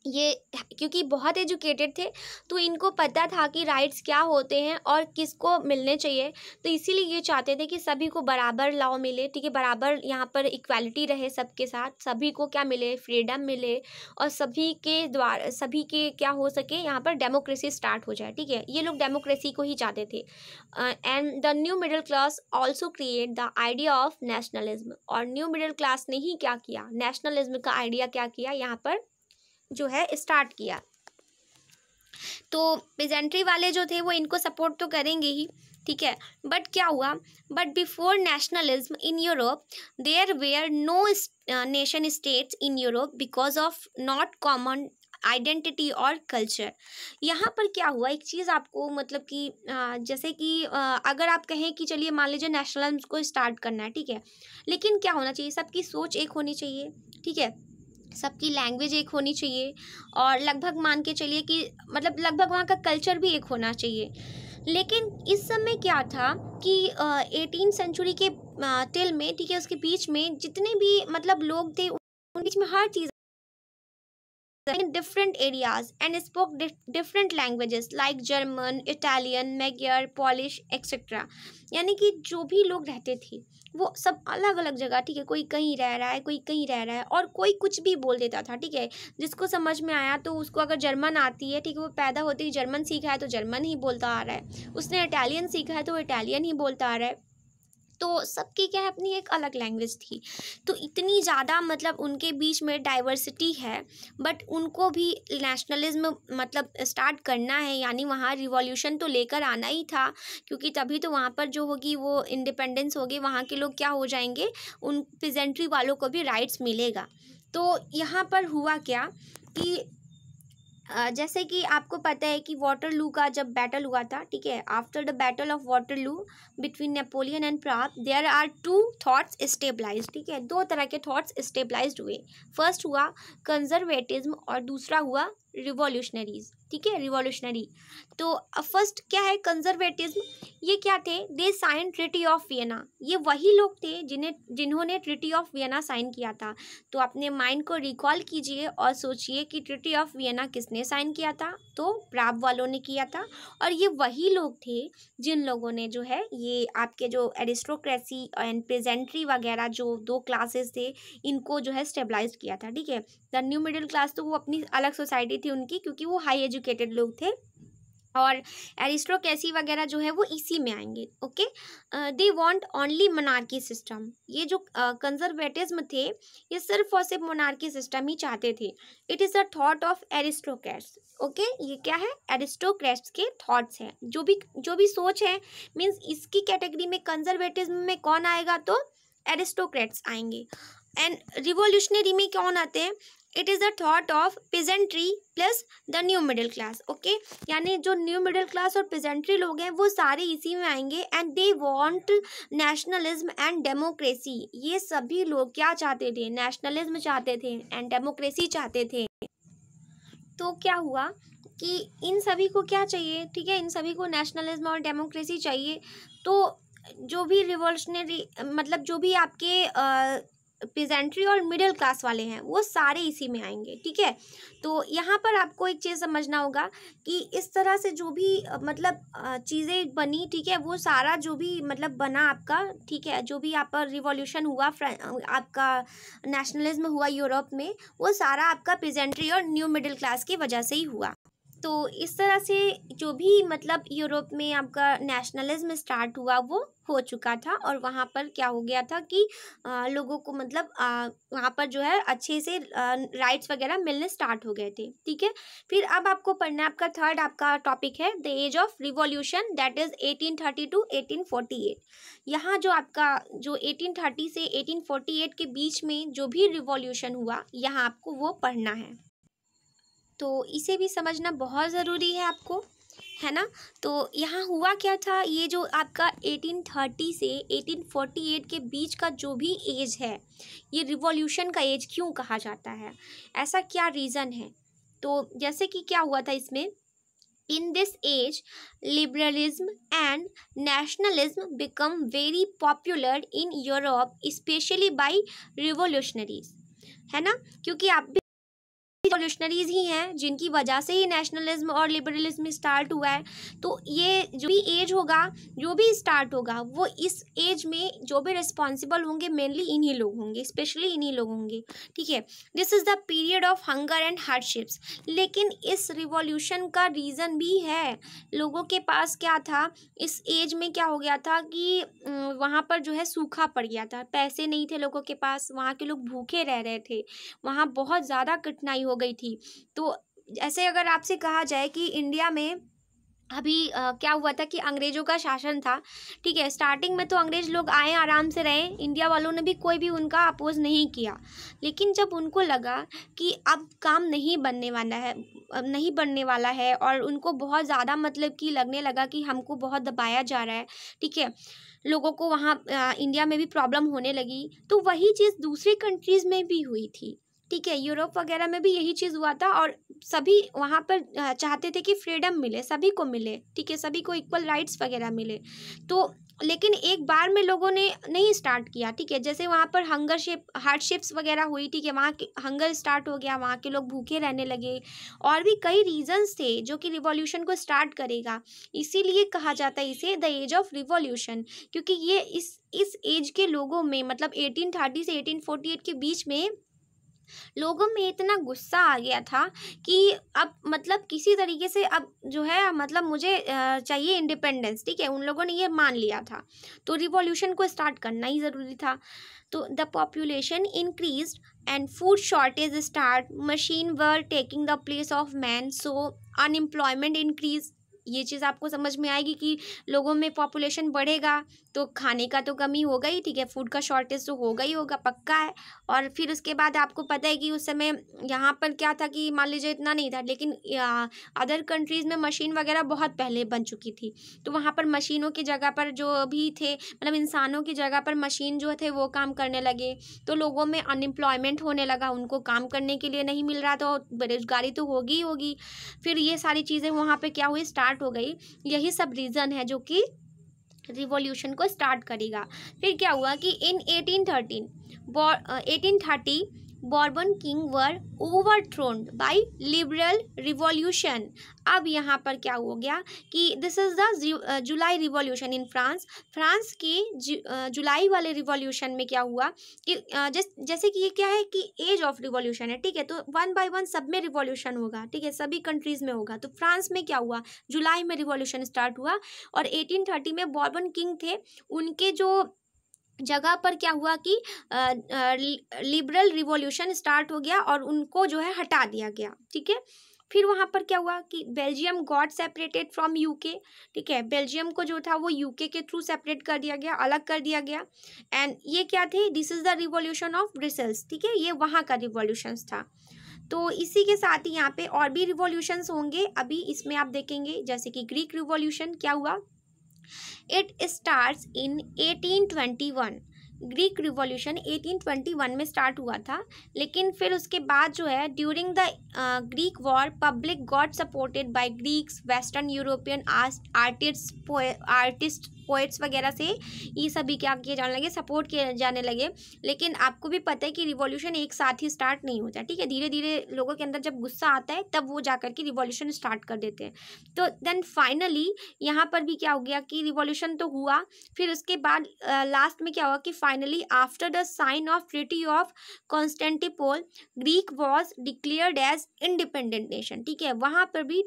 S1: ये क्योंकि बहुत एजुकेटेड थे तो इनको पता था कि राइट्स क्या होते हैं और किसको मिलने चाहिए तो इसीलिए ये चाहते थे कि सभी को बराबर लॉ मिले ठीक है बराबर यहाँ पर इक्वालिटी रहे सबके साथ सभी को क्या मिले फ्रीडम मिले और सभी के द्वारा सभी के क्या हो सके यहाँ पर डेमोक्रेसी स्टार्ट हो जाए ठीक है ये लोग डेमोक्रेसी को ही चाहते थे and the new middle class also create the idea of nationalism और न्यू मिडिल क्लास ने ही क्या किया नेशनलिज्म का आइडिया क्या किया यहाँ पर जो है स्टार्ट किया तो पेजेंट्री वाले जो थे वो इनको सपोर्ट तो करेंगे ही ठीक है बट क्या हुआ but before nationalism in Europe there were no nation states in Europe because of not common identity और कल्चर यहाँ पर क्या हुआ एक चीज़ आपको मतलब कि uh, जैसे कि uh, अगर आप कहें कि चलिए मान लीजिए नेशनलिज्म को स्टार्ट करना है ठीक है लेकिन क्या होना चाहिए सबकी सोच एक होनी चाहिए ठीक है सबकी लैंग्वेज एक होनी चाहिए और लगभग मान के चलिए कि मतलब लगभग वहाँ का कल्चर भी एक होना चाहिए लेकिन इस समय क्या था कि एटीन सेंचुरी के टिल में ठीक है उसके बीच में जितने भी मतलब लोग थे उन बीच में हर चीज़ in different areas and spoke di different languages like German, Italian, Magyar, Polish, etc. यानी कि जो भी लोग रहते थे वो सब अलग अलग जगह ठीक है कोई कहीं रह रहा है कोई कहीं रह रहा है और कोई कुछ भी बोल देता था ठीक है जिसको समझ में आया तो उसको अगर जर्मन आती है ठीक है वो पैदा होते ही जर्मन सीखा है तो जर्मन ही बोलता आ रहा है उसने इटालियन सीखा है तो वो इटालियन ही बोलता आ रहा है तो सबकी क्या है अपनी एक अलग लैंग्वेज थी तो इतनी ज़्यादा मतलब उनके बीच में डाइवर्सिटी है बट उनको भी नेशनलिज्म मतलब स्टार्ट करना है यानी वहाँ रिवॉल्यूशन तो लेकर आना ही था क्योंकि तभी तो वहाँ पर जो होगी वो इंडिपेंडेंस होगी वहाँ के लोग क्या हो जाएंगे उन पिजेंट्री वालों को भी राइट्स मिलेगा तो यहाँ पर हुआ क्या कि जैसे कि आपको पता है कि वाटरलू का जब बैटल हुआ था ठीक है after the battle of Waterloo between Napoleon and Prague there are two thoughts stabilize ठीक है दो तरह के थॉट्स स्टेबलाइज हुए फर्स्ट हुआ कंजर्वेटिज्म और दूसरा हुआ रिवॉल्यूशनरीज ठीक है रिवॉल्यूशनरी तो फर्स्ट क्या है कंजर्वेटिज्म ये क्या थे they sign treaty of Vienna ये वही लोग थे जिन्हें जिन्होंने ट्रिटी ऑफ वियना साइन किया था तो अपने माइंड को रिकॉल कीजिए और सोचिए कि ट्रिटी ऑफ वियना किसने साइन किया था तो प्राप वालों ने किया था और ये वही लोग थे जिन लोगों ने जो है ये आपके जो एरिस्टोक्रेसी एंड प्रेजेंट्री वगैरह जो दो क्लासेस थे इनको जो है स्टेबलाइज किया था ठीक है द न्यू मिडिल क्लास तो वो अपनी अलग सोसाइटी थी उनकी क्योंकि वो हाई एजुकेटेड लोग थे और कैसी वगैरह जो है वो इसी में आएंगे okay they want only monarchy system ये जो कंजर्वेटिज्म uh, थे ये सिर्फ और सिर्फ मोनार्की सिस्टम ही चाहते थे it is the thought of aristocrats okay ये क्या है एरिस्टोक्रेट्स के थॉट्स हैं जो भी जो भी सोच है मीन्स इसकी कैटेगरी में कंजर्वेटिज्म में कौन आएगा तो एरिस्टोक्रेट्स आएंगे एंड रिवोल्यूशनरी में कौन आते हैं it is the thought of peasantry plus the new middle class okay यानी जो न्यू मिडिल क्लास और पिजेंट्री लोग हैं वो सारे इसी में आएंगे and they want nationalism and democracy ये सभी लोग क्या चाहते थे नेशनलिज्म चाहते थे एंड डेमोक्रेसी चाहते थे तो क्या हुआ कि इन सभी को क्या चाहिए ठीक है इन सभी को नेशनलिज्म और डेमोक्रेसी चाहिए तो जो भी रिवॉल्यूशनरी मतलब जो भी आपके आ, पेजेंट्री और मिडिल क्लास वाले हैं वो सारे इसी में आएंगे ठीक है तो यहाँ पर आपको एक चीज़ समझना होगा कि इस तरह से जो भी मतलब चीज़ें बनी ठीक है वो सारा जो भी मतलब बना आपका ठीक है जो भी आपका रिवॉल्यूशन हुआ आपका नेशनलिज्म हुआ यूरोप में वो सारा आपका पेजेंट्री और न्यू मिडिल क्लास की वजह से ही हुआ तो इस तरह से जो भी मतलब यूरोप में आपका नेशनलिज्म स्टार्ट हुआ वो हो चुका था और वहाँ पर क्या हो गया था कि आ, लोगों को मतलब वहाँ पर जो है अच्छे से राइट्स वगैरह मिलने स्टार्ट हो गए थे ठीक है फिर अब आपको पढ़ना है आपका थर्ड आपका टॉपिक है the age of revolution that is eighteen thirty to eighteen forty eight यहाँ जो आपका जो एटीन थर्टी से एटीन फोर्टी एट के बीच में जो भी रिवॉल्यूशन हुआ यहाँ आपको वो पढ़ना है तो इसे भी समझना बहुत ज़रूरी है आपको है ना तो यहाँ हुआ क्या था ये जो आपका 1830 से 1848 के बीच का जो भी एज है ये रिवॉल्यूशन का एज क्यों कहा जाता है ऐसा क्या रीज़न है तो जैसे कि क्या हुआ था इसमें in this age liberalism and nationalism become very popular in Europe especially by revolutionaries है ना क्योंकि आप भी रिवॉल्यूशनरीज ही हैं जिनकी वजह से ही नेशनलिज्म और लिबरलिज्म स्टार्ट हुआ है तो ये जो भी एज होगा जो भी स्टार्ट होगा वो इस एज में जो भी रिस्पॉन्सिबल होंगे मेनली इन्हीं लोग होंगे स्पेशली इन्हीं लोग होंगे ठीक है this is the period of hunger and hardships लेकिन इस रिवॉल्यूशन का रीज़न भी है लोगों के पास क्या था इस एज में क्या हो गया था कि वहाँ पर जो है सूखा पड़ गया था पैसे नहीं थे लोगों के पास वहाँ के लोग भूखे रह रहे थे वहाँ बहुत ज़्यादा कठिनाई हो गई गई थी तो ऐसे अगर आपसे कहा जाए कि इंडिया में अभी आ, क्या हुआ था कि अंग्रेज़ों का शासन था ठीक है स्टार्टिंग में तो अंग्रेज़ लोग आए आराम से रहे इंडिया वालों ने भी कोई भी उनका अपोज नहीं किया लेकिन जब उनको लगा कि अब काम नहीं बनने वाला है नहीं बनने वाला है और उनको बहुत ज़्यादा मतलब कि लगने लगा कि हमको बहुत दबाया जा रहा है ठीक है लोगों को वहाँ इंडिया में भी प्रॉब्लम होने लगी तो वही चीज़ दूसरे कंट्रीज़ में भी हुई थी ठीक है यूरोप वगैरह में भी यही चीज़ हुआ था और सभी वहाँ पर चाहते थे कि फ्रीडम मिले सभी को मिले ठीक है सभी को इक्वल राइट्स वगैरह मिले तो लेकिन एक बार में लोगों ने नहीं स्टार्ट किया ठीक है जैसे वहाँ पर हंगर शेप हार्डशिप्स वगैरह हुई ठीक है वहाँ के हंगर स्टार्ट हो गया वहाँ के लोग भूखे रहने लगे और भी कई रीजंस थे जो कि रिवॉल्यूशन को स्टार्ट करेगा इसीलिए कहा जाता है इसे द एज ऑफ रिवॉल्यूशन क्योंकि ये इस इस एज के लोगों में मतलब एटीन से एटीन के बीच में लोगों में इतना गुस्सा आ गया था कि अब मतलब किसी तरीके से अब जो है मतलब मुझे चाहिए इंडिपेंडेंस ठीक है उन लोगों ने ये मान लिया था तो रिवॉल्यूशन को स्टार्ट करना ही ज़रूरी था तो the population increase and food shortage start machine were taking the place of man so unemployment increase ये चीज़ आपको समझ में आएगी कि लोगों में पॉपुलेशन बढ़ेगा तो खाने का तो कमी होगा ही ठीक है फूड का शॉर्टेज तो होगा ही होगा पक्का है और फिर उसके बाद आपको पता है कि उस समय यहाँ पर क्या था कि मान लीजिए इतना नहीं था लेकिन अदर कंट्रीज़ में मशीन वगैरह बहुत पहले बन चुकी थी तो वहाँ पर मशीनों की जगह पर जो भी थे मतलब इंसानों की जगह पर मशीन जो थे वो काम करने लगे तो लोगों में अनएम्प्लॉयमेंट होने लगा उनको काम करने के लिए नहीं मिल रहा तो बेरोजगारी तो होगी ही होगी फिर ये सारी चीज़ें वहाँ पर क्या हुई स्टार्ट हो गई यही सब रीज़न है जो कि रिवॉल्यूशन को स्टार्ट करेगा फिर क्या हुआ कि in 1813 thirty Bourbon king were overthrown by liberal revolution अब यहाँ पर क्या हो गया कि this is the July revolution in France France के जुलाई uh, वाले रिवॉल्यूशन में क्या हुआ कि uh, जस, जैसे कि ये क्या है कि एज ऑफ रिवॉल्यूशन है ठीक है तो वन बाय वन सब में रिवॉल्यूशन होगा ठीक है सभी कंट्रीज़ में होगा तो फ्रांस में क्या हुआ जुलाई में रिवॉल्यूशन स्टार्ट हुआ और एटीन में बॉर्बन किंग थे उनके जो जगह पर क्या हुआ कि लिबरल रिवॉल्यूशन स्टार्ट हो गया और उनको जो है हटा दिया गया ठीक है फिर वहाँ पर क्या हुआ कि Belgium got separated from UK ठीक है बेल्जियम को जो था वो यूके के थ्रू सेपरेट कर दिया गया अलग कर दिया गया एंड ये क्या थे this is the revolution of Brussels ठीक है ये वहाँ का रिवॉल्यूशंस था तो इसी के साथ ही यहाँ पे और भी रिवॉल्यूशंस होंगे अभी इसमें आप देखेंगे जैसे कि ग्रीक रिवॉल्यूशन क्या हुआ it start in eighteen twenty one Greek twenty 1821 में स्टार्ट हुआ था लेकिन फिर उसके बाद जो है during the Greek war public got supported by Greeks western European artist artist poets वगैरह से ये सभी क्या किए जाने लगे सपोर्ट किए जाने लगे लेकिन आपको भी पता है कि रिवॉल्यूशन एक साथ ही स्टार्ट नहीं होता ठीक है धीरे धीरे लोगों के अंदर जब गुस्सा आता है तब वो जा करके रिवॉल्यूशन स्टार्ट कर देते हैं तो देन फाइनली यहाँ पर भी क्या हो गया कि रिवॉल्यूशन तो हुआ फिर उसके बाद लास्ट में क्या हुआ कि finally after the sign of treaty of Constantinople Greek was declared as independent nation ठीक है वहाँ पर भी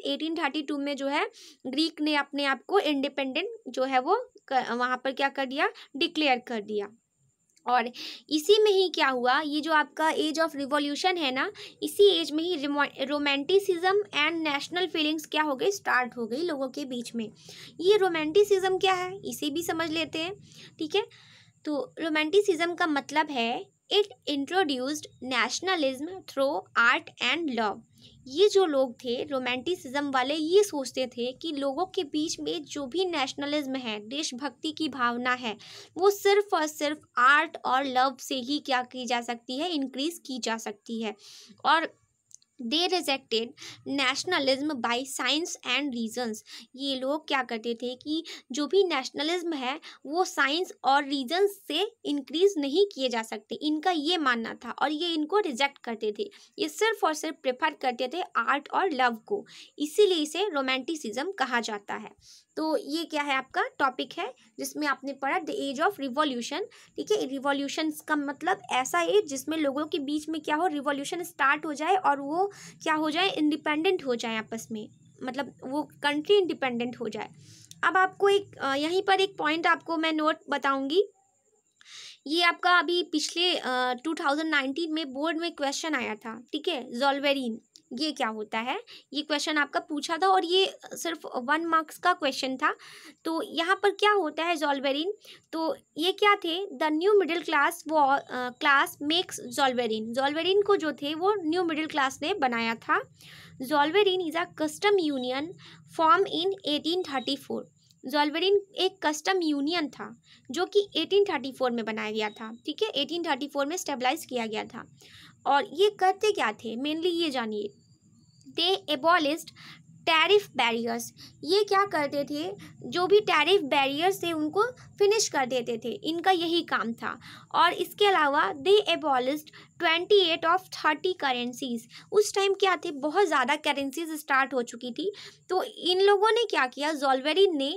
S1: टू में जो है ग्रीक ने अपने आप को इंडिपेंडेंट जो है वो कर, वहाँ पर क्या कर दिया डिक्लेयर कर दिया और इसी में ही क्या हुआ ये जो आपका एज ऑफ रिवॉल्यूशन है ना इसी एज में ही रोमांटिसिज्म एंड नेशनल फीलिंग्स क्या हो गई स्टार्ट हो गई लोगों के बीच में ये रोमांटिसिज्म क्या है इसे भी समझ लेते हैं ठीक है तो रोमांटिसिज्म का मतलब है it introduced nationalism through art and love ये जो लोग थे रोमांटिसिज्म वाले ये सोचते थे कि लोगों के बीच में जो भी नेशनलिज्म है देशभक्ति की भावना है वो सिर्फ और सिर्फ आर्ट और लव से ही क्या की जा सकती है इंक्रीज की जा सकती है और they rejected nationalism by science and reasons ये लोग क्या करते थे कि जो भी नेशनलिज्म है वो साइंस और रीजंस से इंक्रीज नहीं किए जा सकते इनका ये मानना था और ये इनको रिजेक्ट करते थे ये सिर्फ और सिर्फ प्रेफर करते थे आर्ट और लव को इसीलिए इसे रोमांटिसिज्म कहा जाता है तो ये क्या है आपका टॉपिक है जिसमें आपने पढ़ा द एज ऑफ रिवॉल्यूशन ठीक है रिवॉल्यूशन का मतलब ऐसा एज जिसमें लोगों के बीच में क्या हो रिवॉल्यूशन स्टार्ट हो जाए और वो क्या हो जाए इंडिपेंडेंट हो जाए आपस में मतलब वो कंट्री इंडिपेंडेंट हो जाए अब आपको एक यहीं पर एक पॉइंट आपको मैं नोट बताऊंगी ये आपका अभी पिछले टू थाउजेंड नाइनटीन में बोर्ड में क्वेश्चन आया था ठीक है जोलवेरिन ये क्या होता है ये क्वेश्चन आपका पूछा था और ये सिर्फ वन मार्क्स का क्वेश्चन था तो यहाँ पर क्या होता है जॉलवेरिन तो ये क्या थे द न्यू मिडिल क्लास वो क्लास मेक्स जॉलवेरिन जॉलवेरिन को जो थे वो न्यू मिडिल क्लास ने बनाया था Zollverein is a custom union form in eighteen thirty four Zollverein एक कस्टम यूनियन था जो कि 1834 में बनाया गया था ठीक है 1834 में स्टेबलाइज किया गया था और ये करते क्या थे मेनली ये जानिए दे एबॉलिस्ट टैरिफ बैरियर्स ये क्या करते थे जो भी टैरिफ बैरियर्स थे उनको फिनिश कर देते थे इनका यही काम था और इसके अलावा they abolished twenty eight of thirty currencies उस टाइम क्या थे बहुत ज़्यादा करेंसीज स्टार्ट हो चुकी थी तो इन लोगों ने क्या किया जॉलवेरिन ने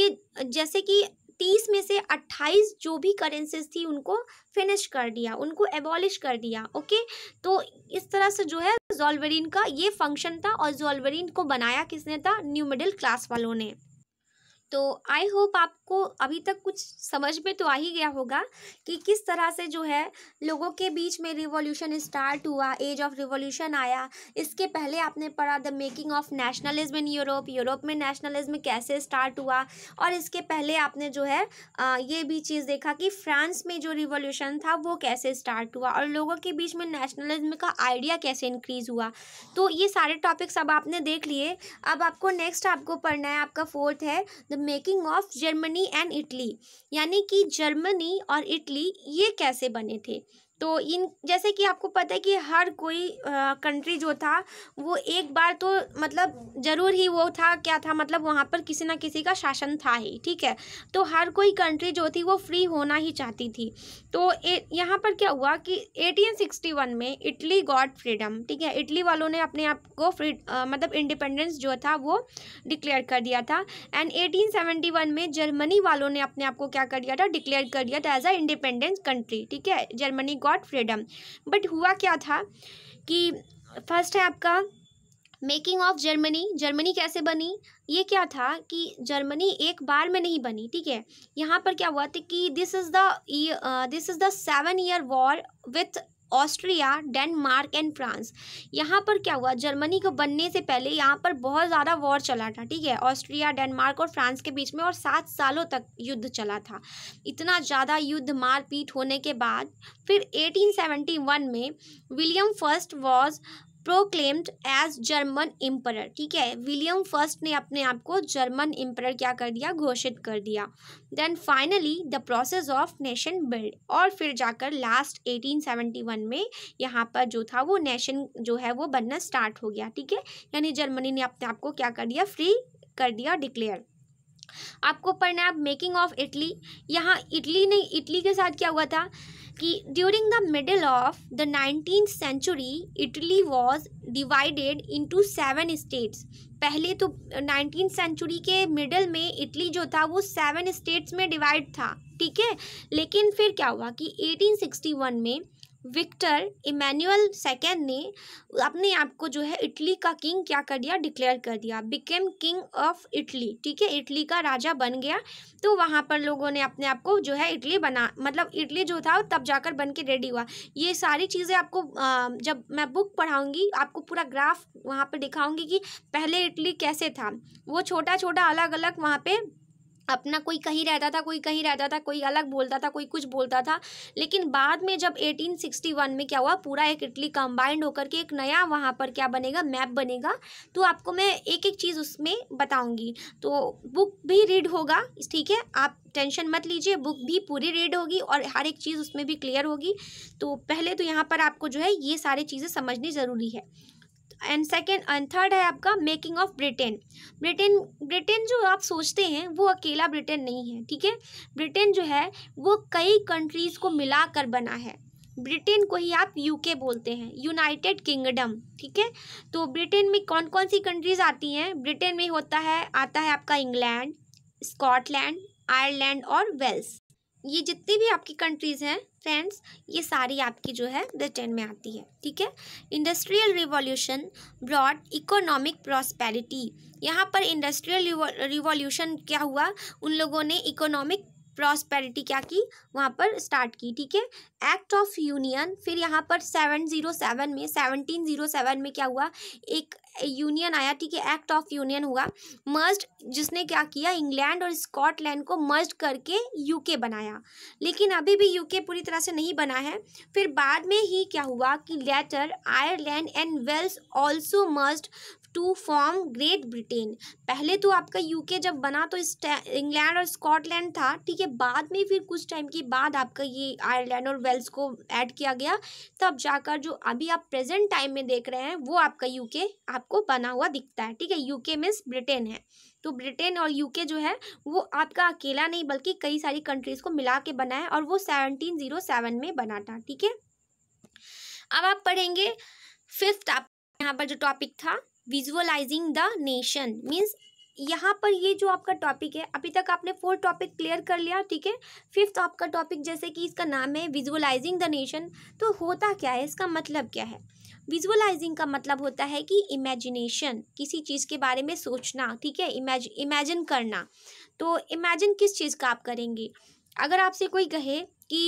S1: ये जैसे कि तीस में से अट्ठाईस जो भी करेंसीज थी उनको फिनिश कर दिया उनको एबॉलिश कर दिया ओके तो इस तरह से जो है जोलवरिन का ये फंक्शन था और जोलवरिन को बनाया किसने था न्यू मिडिल क्लास वालों ने तो आई होप आपको अभी तक कुछ समझ में तो आ ही गया होगा कि किस तरह से जो है लोगों के बीच में रिवॉल्यूशन स्टार्ट हुआ एज ऑफ रिवॉल्यूशन आया इसके पहले आपने पढ़ा the making of nationalism in Europe Europe में नेशनलिज्म कैसे स्टार्ट हुआ और इसके पहले आपने जो है आ, ये भी चीज़ देखा कि फ्रांस में जो रिवॉल्यूशन था वो कैसे स्टार्ट हुआ और लोगों के बीच में नेशनलिज्म का आइडिया कैसे इंक्रीज़ हुआ तो ये सारे टॉपिक्स अब आपने देख लिए अब आपको नेक्स्ट आपको पढ़ना है आपका फोर्थ है the making of Germany and Italy यानी कि जर्मनी और इटली ये कैसे बने थे तो इन जैसे कि आपको पता है कि हर कोई कंट्री जो था वो एक बार तो मतलब ज़रूर ही वो था क्या था मतलब वहाँ पर किसी ना किसी का शासन था ही ठीक है तो हर कोई कंट्री जो थी वो फ्री होना ही चाहती थी तो यहाँ पर क्या हुआ कि 1861 में इटली गॉड फ्रीडम ठीक है इटली वालों ने अपने आप को फ्री मतलब इंडिपेंडेंस जो था वो डिक्लेयर कर दिया था एंड वन में जर्मनी वालों ने अपने आप को क्या कर दिया था डिक्लेयर कर दिया था एज अ इंडिपेंडेंस कंट्री ठीक है Germany got got freedom but हुआ क्या था कि फर्स्ट है आपका मेकिंग ऑफ जर्मनी जर्मनी कैसे बनी ये क्या था कि जर्मनी एक बार में नहीं बनी ठीक है यहाँ पर क्या हुआ था कि this is the this is the seven year war with Austria Denmark and France यहाँ पर क्या हुआ जर्मनी को बनने से पहले यहाँ पर बहुत ज़्यादा वॉर चला था ठीक है ऑस्ट्रिया डेनमार्क और फ्रांस के बीच में और सात सालों तक युद्ध चला था इतना ज़्यादा युद्ध मारपीट होने के बाद फिर 1871 में William first was proclaimed as German emperor ठीक है विलियम फर्स्ट ने अपने आप को जर्मन एम्पर क्या कर दिया घोषित कर दिया then finally the process of nation build और फिर जाकर लास्ट 1871 में यहाँ पर जो था वो नेशन जो है वो बनना स्टार्ट हो गया ठीक है यानी जर्मनी ने अपने आप को क्या कर दिया फ्री कर दिया डिक्लेयर आपको पढ़ना है मेकिंग ऑफ इटली यहाँ इटली ने इटली के साथ क्या हुआ था कि during the middle of the nineteen century Italy was divided into seven states पहले तो नाइनटीन सेंचुरी के मिडल में इटली जो था वो सेवन स्टेट्स में डिवाइड था ठीक है लेकिन फिर क्या हुआ कि 1861 में विक्टर इमैनुअल सेकेंड ने अपने आप को जो है इटली का किंग क्या कर दिया डिक्लेयर कर दिया बिकेम किंग ऑफ इटली ठीक है इटली का राजा बन गया तो वहाँ पर लोगों ने अपने आप को जो है इटली बना मतलब इटली जो था तब जाकर बन के रेडी हुआ ये सारी चीज़ें आपको जब मैं बुक पढ़ाऊँगी आपको पूरा ग्राफ वहाँ पर दिखाऊँगी कि पहले इटली कैसे था वो छोटा छोटा अलग अलग वहाँ पर अपना कोई कहीं रहता था कोई कहीं रहता था कोई अलग बोलता था कोई कुछ बोलता था लेकिन बाद में जब 1861 में क्या हुआ पूरा एक इटली कंबाइंड होकर के एक नया वहाँ पर क्या बनेगा मैप बनेगा तो आपको मैं एक एक चीज़ उसमें बताऊंगी तो बुक भी रीड होगा ठीक है आप टेंशन मत लीजिए बुक भी पूरी रीड होगी और हर एक चीज़ उसमें भी क्लियर होगी तो पहले तो यहाँ पर आपको जो है ये सारी चीज़ें समझनी ज़रूरी है एंड सेकेंड एंड थर्ड है आपका making of Britain Britain Britain जो आप सोचते हैं वो अकेला ब्रिटेन नहीं है ठीक है ब्रिटेन जो है वो कई कंट्रीज़ को मिलाकर बना है ब्रिटेन को ही आप यूके बोलते हैं यूनाइटेड किंगडम ठीक है तो ब्रिटेन में कौन कौन सी कंट्रीज़ आती हैं ब्रिटेन में होता है आता है आपका इंग्लैंड स्कॉटलैंड आयरलैंड और वेल्स ये जितनी भी आपकी कंट्रीज़ हैं फ्रेंड्स ये सारी आपकी जो है ब्रिटेन में आती है ठीक है industrial revolution brought economic prosperity यहाँ पर इंडस्ट्रियल रिवॉल्यूशन क्या हुआ उन लोगों ने इकोनॉमिक प्रॉस्पेरिटी क्या की वहाँ पर स्टार्ट की ठीक है एक्ट ऑफ यूनियन फिर यहाँ पर सेवन जीरो सेवन में सेवनटीन जीरो सेवन में क्या हुआ एक यूनियन आया ठीक है एक्ट ऑफ यूनियन हुआ मर्ज जिसने क्या किया इंग्लैंड और स्कॉटलैंड को मर्ज करके यूके बनाया लेकिन अभी भी यूके पूरी तरह से नहीं बना है फिर बाद में ही क्या हुआ कि later Ireland and Wales also merge to form Great Britain पहले तो आपका यूके जब बना तो इंग्लैंड और स्कॉटलैंड था ठीक है बाद में फिर कुछ टाइम के बाद आपका ये आयरलैंड और वेल्स को ऐड किया गया तब जाकर जो अभी आप प्रेजेंट टाइम में देख रहे हैं वो आपका यूके आपको बना हुआ दिखता है ठीक है यूके मीन्स ब्रिटेन है तो ब्रिटेन और यूके जो है वो आपका अकेला नहीं बल्कि कई सारी कंट्रीज़ को मिला के बना है और वो सेवनटीन जीरो सेवन में बना था ठीक है अब आप पढ़ेंगे फिफ्थ आप यहाँ पर जो टॉपिक था विजुअलाइजिंग द नेशन मीन्स यहाँ पर ये जो आपका टॉपिक है अभी तक आपने फोर टॉपिक क्लियर कर लिया ठीक है फिफ्थ आपका टॉपिक जैसे कि इसका नाम है विजुअलाइजिंग द नेशन तो होता क्या है इसका मतलब क्या है विजुअलाइजिंग का मतलब होता है कि इमेजिनेशन किसी चीज़ के बारे में सोचना ठीक है इमेज इमेजिन करना तो इमेजिन किस चीज़ का आप करेंगे अगर आपसे कोई कहे कि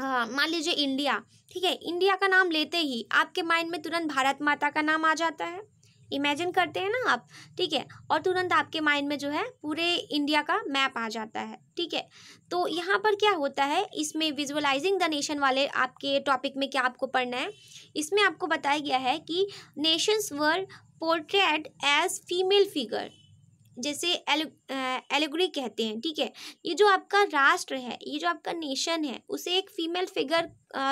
S1: मान लीजिए इंडिया ठीक है इंडिया का नाम लेते ही आपके माइंड में तुरंत भारत माता का नाम आ जाता है इमेजिन करते हैं ना आप ठीक है और तुरंत आपके माइंड में जो है पूरे इंडिया का मैप आ जाता है ठीक है तो यहाँ पर क्या होता है इसमें विजुअलाइजिंग द नेशन वाले आपके टॉपिक में क्या आपको पढ़ना है इसमें आपको बताया गया है कि nations were portrayed as female figure जैसे एलेगोरी कहते हैं ठीक है ये जो आपका राष्ट्र है ये जो आपका नेशन है उसे एक फीमेल फिगर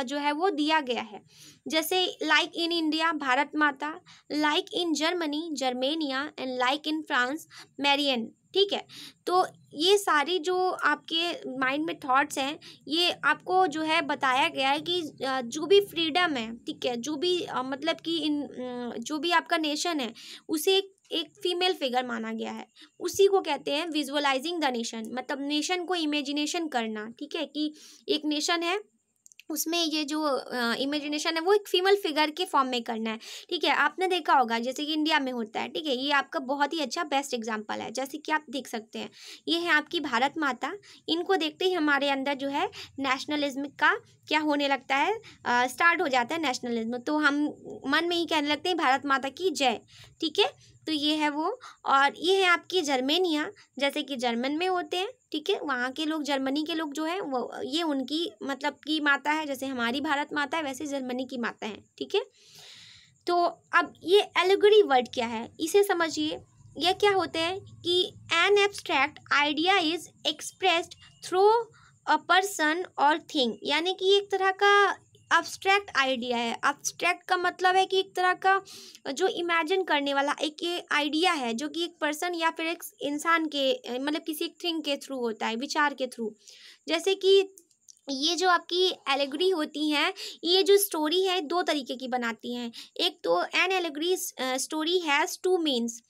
S1: जो है वो दिया गया है जैसे like in India Bharat Mata like in Germany Germania and like in France Marianne ठीक है तो ये सारी जो आपके माइंड में थॉट्स हैं ये आपको जो है बताया गया है कि जो भी फ्रीडम है ठीक है जो भी मतलब कि इन जो भी आपका नेशन है उसे एक एक फीमेल फिगर माना गया है उसी को कहते हैं विजुअलाइजिंग द नेशन मतलब नेशन को इमेजिनेशन करना ठीक है कि एक नेशन है उसमें ये जो इमेजिनेशन uh, है वो एक फीमेल फिगर के फॉर्म में करना है ठीक है आपने देखा होगा जैसे कि इंडिया में होता है ठीक है ये आपका बहुत ही अच्छा बेस्ट एग्जांपल है जैसे कि आप देख सकते हैं ये है आपकी भारत माता इनको देखते ही हमारे अंदर जो है नेशनलिज्म का क्या होने लगता है स्टार्ट uh, हो जाता है नेशनलिज्म तो हम मन में ही कहने लगते हैं भारत माता की जय ठीक है तो ये है वो और ये है आपकी जर्मेनिया जैसे कि जर्मन में होते हैं ठीक है वहाँ के लोग जर्मनी के लोग जो है वो ये उनकी मतलब की माता है जैसे हमारी भारत माता है वैसे जर्मनी की माता है ठीक है तो अब ये एलिगरी वर्ड क्या है इसे समझिए यह क्या होता है कि an abstract idea is expressed through a person और थिंग यानी कि एक तरह का अब्स्ट्रैक्ट आइडिया है अब्स्ट्रैक्ट का मतलब है कि एक तरह का जो इमेजिन करने वाला एक आइडिया है जो कि एक पर्सन या फिर एक इंसान के मतलब किसी एक थिंग के थ्रू होता है विचार के थ्रू जैसे कि ये जो आपकी एलेगरी होती हैं ये जो स्टोरी है दो तरीके की बनाती हैं एक तो an allegory story has two means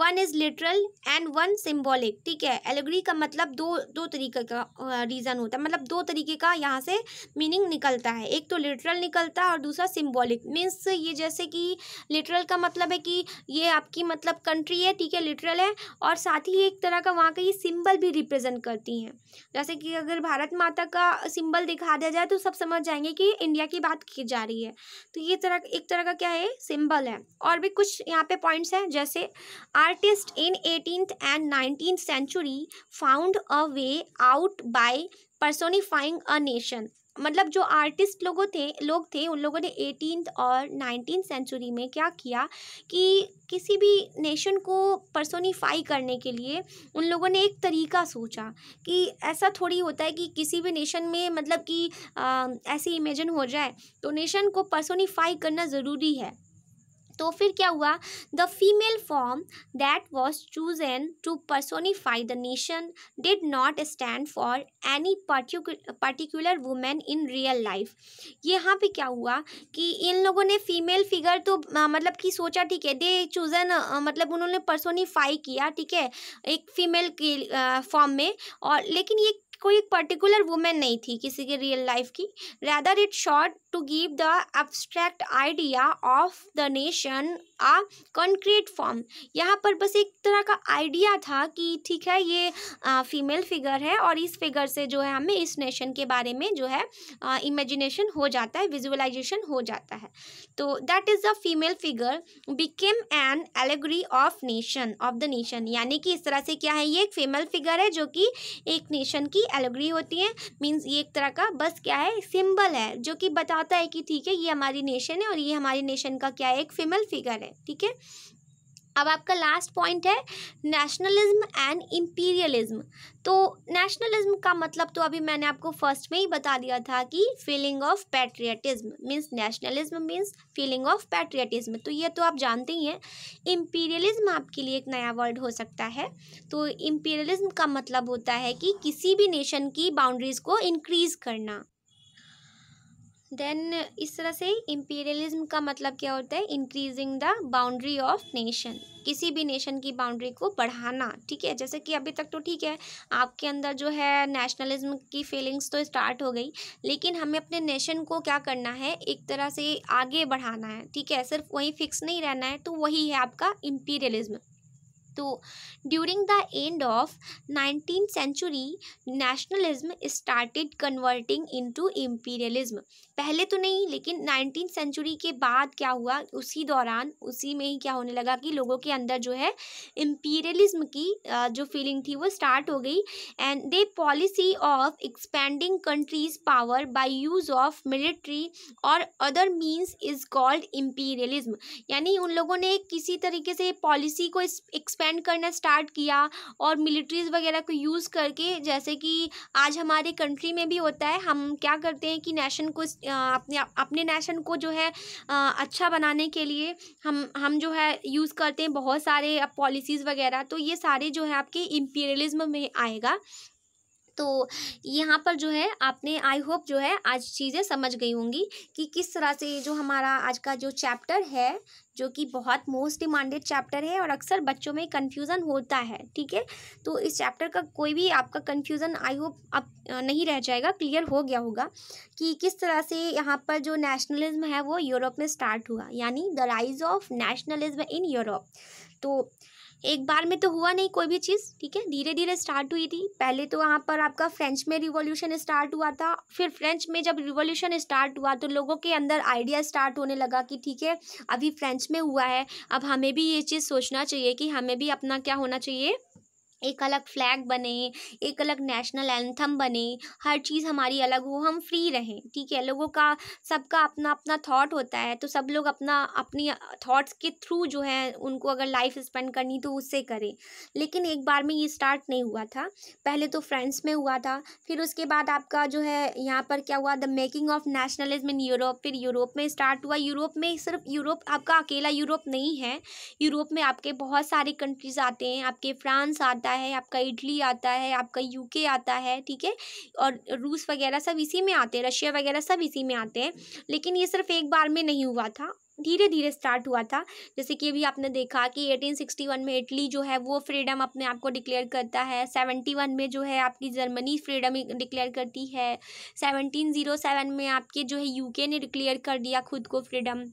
S1: one is literal and one symbolic ठीक है एलेगरी का मतलब दो दो तरीके का रीज़न होता है मतलब दो तरीके का यहाँ से मीनिंग निकलता है एक तो लिटरल निकलता है और दूसरा सिम्बॉलिक मीन्स ये जैसे कि लिटरल का मतलब है कि ये आपकी मतलब कंट्री है ठीक है लिटरल है और साथ ही एक तरह का वहाँ का ये सिम्बल भी रिप्रेजेंट करती हैं जैसे कि अगर भारत माता का सिम्बल दिखा दिया जाए तो सब समझ जाएंगे कि इंडिया की बात की जा रही है तो ये तरह एक तरह का क्या है सिम्बल है और भी कुछ यहाँ पे पॉइंट्स हैं जैसे artist in 18th and 19th century found a way out by personifying a nation मतलब जो आर्टिस्ट लोगों थे लोग थे उन लोगों ने एटीन और नाइनटीन सेंचुरी में क्या किया कि किसी भी नेशन को पर्सोनीफाई करने के लिए उन लोगों ने एक तरीका सोचा कि ऐसा थोड़ी होता है कि किसी भी नेशन में मतलब कि ऐसे इमेजन हो जाए तो नेशन को पर्सोनीफाई करना ज़रूरी है तो फिर क्या हुआ the female form that was chosen to personify the nation did not stand for any particular women in real life यहाँ पे क्या हुआ कि इन लोगों ने फीमेल फिगर तो आ, मतलब कि सोचा ठीक है दे चूजन मतलब उन्होंने पर्सोनिफाई किया ठीक है एक फीमेल की फॉर्म में और लेकिन ये कोई एक पर्टिकुलर वुमेन नहीं थी किसी के रियल लाइफ की rather it sought to give the abstract idea of the nation a concrete form यहाँ पर बस एक तरह का idea था कि ठीक है ये फीमेल फिगर है और इस फिगर से जो है हमें इस नेशन के बारे में जो है इमेजिनेशन हो जाता है विजुअलाइजेशन हो जाता है तो that is the female figure became an allegory of nation of the nation यानी कि इस तरह से क्या है ये एक फीमेल फिगर है जो कि एक नेशन की एलेगरी होती है मीन्स ये एक तरह का बस क्या है सिंबल है जो कि बता पता है कि ठीक है ये हमारी नेशन है और ये हमारी नेशन का क्या है एक फीमेल फिगर है ठीक है अब आपका लास्ट पॉइंट है नेशनलिज्म एंड इम्पीरियलिज्म तो नेशनलिज्म का मतलब तो अभी मैंने आपको फर्स्ट में ही बता दिया था कि feeling of patriotism means nationalism means feeling of patriotism तो ये तो आप जानते ही हैं इम्पीरियलिज्म आपके लिए एक नया वर्ड हो सकता है तो इम्पीरियलिज्म का मतलब होता है कि किसी भी नेशन की बाउंड्रीज़ को इंक्रीज़ करना देन इस तरह से इम्पीरियलिज्म का मतलब क्या होता है increasing the boundary of nation किसी भी नेशन की बाउंड्री को बढ़ाना ठीक है जैसे कि अभी तक तो ठीक है आपके अंदर जो है नेशनलिज्म की फीलिंग्स तो स्टार्ट हो गई लेकिन हमें अपने नेशन को क्या करना है एक तरह से आगे बढ़ाना है ठीक है सिर्फ वहीं फिक्स नहीं रहना है तो वही है आपका इम्पीरियलिज्म तो during the end of nineteen century nationalism started converting into imperialism पहले तो नहीं लेकिन नाइनटीन सेंचुरी के बाद क्या हुआ उसी दौरान उसी में ही क्या होने लगा कि लोगों के अंदर जो है इम्पीरियलिज्म की जो फीलिंग थी वो स्टार्ट हो गई and the policy of expanding countries power by use of military और other means is called imperialism यानी उन लोगों ने किसी तरीके से पॉलिसी को एक्सपेंड करना स्टार्ट किया और मिलिट्रीज़ वगैरह को यूज़ करके जैसे कि आज हमारे कंट्री में भी होता है हम क्या करते हैं कि नेशन को अपने अपने नेशन को जो है अच्छा बनाने के लिए हम हम जो है यूज़ करते हैं बहुत सारे पॉलिसीज़ वगैरह तो ये सारे जो है आपके इम्पीरियलिज्म में आएगा तो यहाँ पर जो है आपने आई होप जो है आज चीज़ें समझ गई होंगी कि किस तरह से जो हमारा आज का जो चैप्टर है जो कि बहुत मोस्ट डिमांडेड चैप्टर है और अक्सर बच्चों में कन्फ्यूज़न होता है ठीक है तो इस चैप्टर का कोई भी आपका कन्फ्यूज़न आई होप अब नहीं रह जाएगा क्लियर हो गया होगा कि किस तरह से यहाँ पर जो नेशनलिज्म है वो यूरोप में स्टार्ट हुआ यानी the rise of nationalism in Europe तो एक बार में तो हुआ नहीं कोई भी चीज़ ठीक है धीरे धीरे स्टार्ट हुई थी पहले तो वहाँ पर आपका फ्रेंच में रिवॉल्यूशन स्टार्ट हुआ था फिर फ्रेंच में जब रिवॉल्यूशन स्टार्ट हुआ तो लोगों के अंदर आइडिया स्टार्ट होने लगा कि ठीक है अभी फ्रेंच में हुआ है अब हमें भी ये चीज़ सोचना चाहिए कि हमें भी अपना क्या होना चाहिए एक अलग फ्लैग बने एक अलग नेशनल एंथम बने हर चीज़ हमारी अलग हो हम फ्री रहें ठीक है लोगों का सबका अपना अपना थॉट होता है तो सब लोग अपना अपनी थॉट्स के थ्रू जो है उनको अगर लाइफ स्पेंड करनी तो उससे करें लेकिन एक बार में ये स्टार्ट नहीं हुआ था पहले तो फ्रेंड्स में हुआ था फिर उसके बाद आपका जो है यहाँ पर क्या हुआ the making of nationalism in Europe फिर यूरोप में स्टार्ट हुआ यूरोप में सिर्फ यूरोप आपका अकेला यूरोप नहीं है यूरोप में आपके बहुत सारे कंट्रीज़ आते हैं आपके फ्रांस आता है आपका इटली आता है आपका यूके आता है ठीक है और रूस वगैरह सब इसी में आते हैं रशिया वगैरह सब इसी में आते हैं लेकिन ये सिर्फ एक बार में नहीं हुआ था धीरे धीरे स्टार्ट हुआ था जैसे कि अभी आपने देखा कि 1861 में इटली जो है वो फ्रीडम अपने आप को डिक्लेयर करता है 71 में जो है आपकी जर्मनी फ्रीडम डिक्लेयर करती है 1707 में आपके जो है यूके ने डिक्लेयर कर दिया खुद को फ्रीडम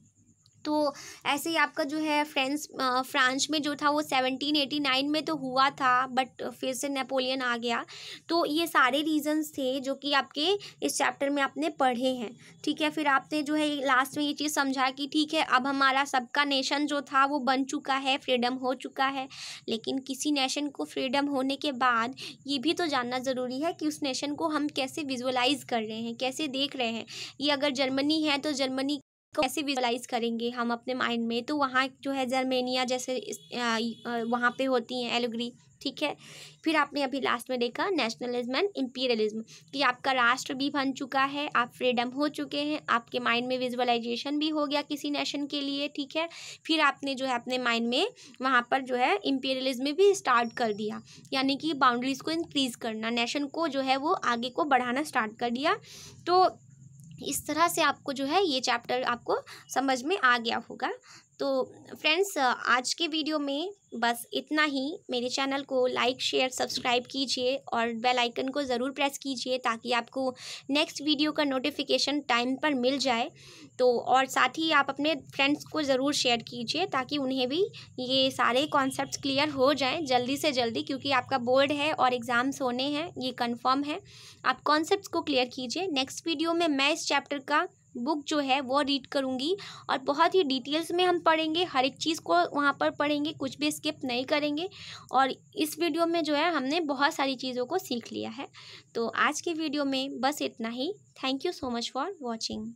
S1: तो ऐसे ही आपका जो है फ्रेंस फ्रांस में जो था वो सेवनटीन एटी नाइन में तो हुआ था बट फिर से नेपोलियन आ गया तो ये सारे रीजंस थे जो कि आपके इस चैप्टर में आपने पढ़े हैं ठीक है फिर आपने जो है लास्ट में ये चीज़ समझा कि ठीक है अब हमारा सबका नेशन जो था वो बन चुका है फ्रीडम हो चुका है लेकिन किसी नेशन को फ्रीडम होने के बाद ये भी तो जानना ज़रूरी है कि उस नेशन को हम कैसे विजुअलाइज कर रहे हैं कैसे देख रहे हैं ये अगर जर्मनी है तो जर्मनी को कैसे विजुलाइज करेंगे हम अपने माइंड में तो वहाँ जो है जर्मेनिया जैसे वहाँ पे होती हैं एलोग्री ठीक है फिर आपने अभी लास्ट में देखा नेशनलिज्म एंड इम्पीरियलिज्म कि आपका राष्ट्र भी बन चुका है आप फ्रीडम हो चुके हैं आपके माइंड में विजुअलाइजेशन भी हो गया किसी नेशन के लिए ठीक है फिर आपने जो है अपने माइंड में वहाँ पर जो है इम्पीरियलिज्म भी स्टार्ट कर दिया यानी कि बाउंड्रीज़ को इंक्रीज़ करना नेशन को जो है वो आगे को बढ़ाना स्टार्ट कर दिया तो इस तरह से आपको जो है ये चैप्टर आपको समझ में आ गया होगा तो फ्रेंड्स आज के वीडियो में बस इतना ही मेरे चैनल को लाइक शेयर सब्सक्राइब कीजिए और बेल आइकन को ज़रूर प्रेस कीजिए ताकि आपको नेक्स्ट वीडियो का नोटिफिकेशन टाइम पर मिल जाए तो और साथ ही आप अपने फ्रेंड्स को ज़रूर शेयर कीजिए ताकि उन्हें भी ये सारे कॉन्सेप्ट क्लियर हो जाएं जल्दी से जल्दी क्योंकि आपका बोर्ड है और एग्ज़ाम्स होने हैं ये कन्फर्म है आप कॉन्सेप्ट को क्लियर कीजिए नेक्स्ट वीडियो में मैं इस चैप्टर का बुक जो है वो रीड करूँगी और बहुत ही डिटेल्स में हम पढ़ेंगे हर एक चीज़ को वहाँ पर पढ़ेंगे कुछ भी स्किप नहीं करेंगे और इस वीडियो में जो है हमने बहुत सारी चीज़ों को सीख लिया है तो आज के वीडियो में बस इतना ही thank you so much for watching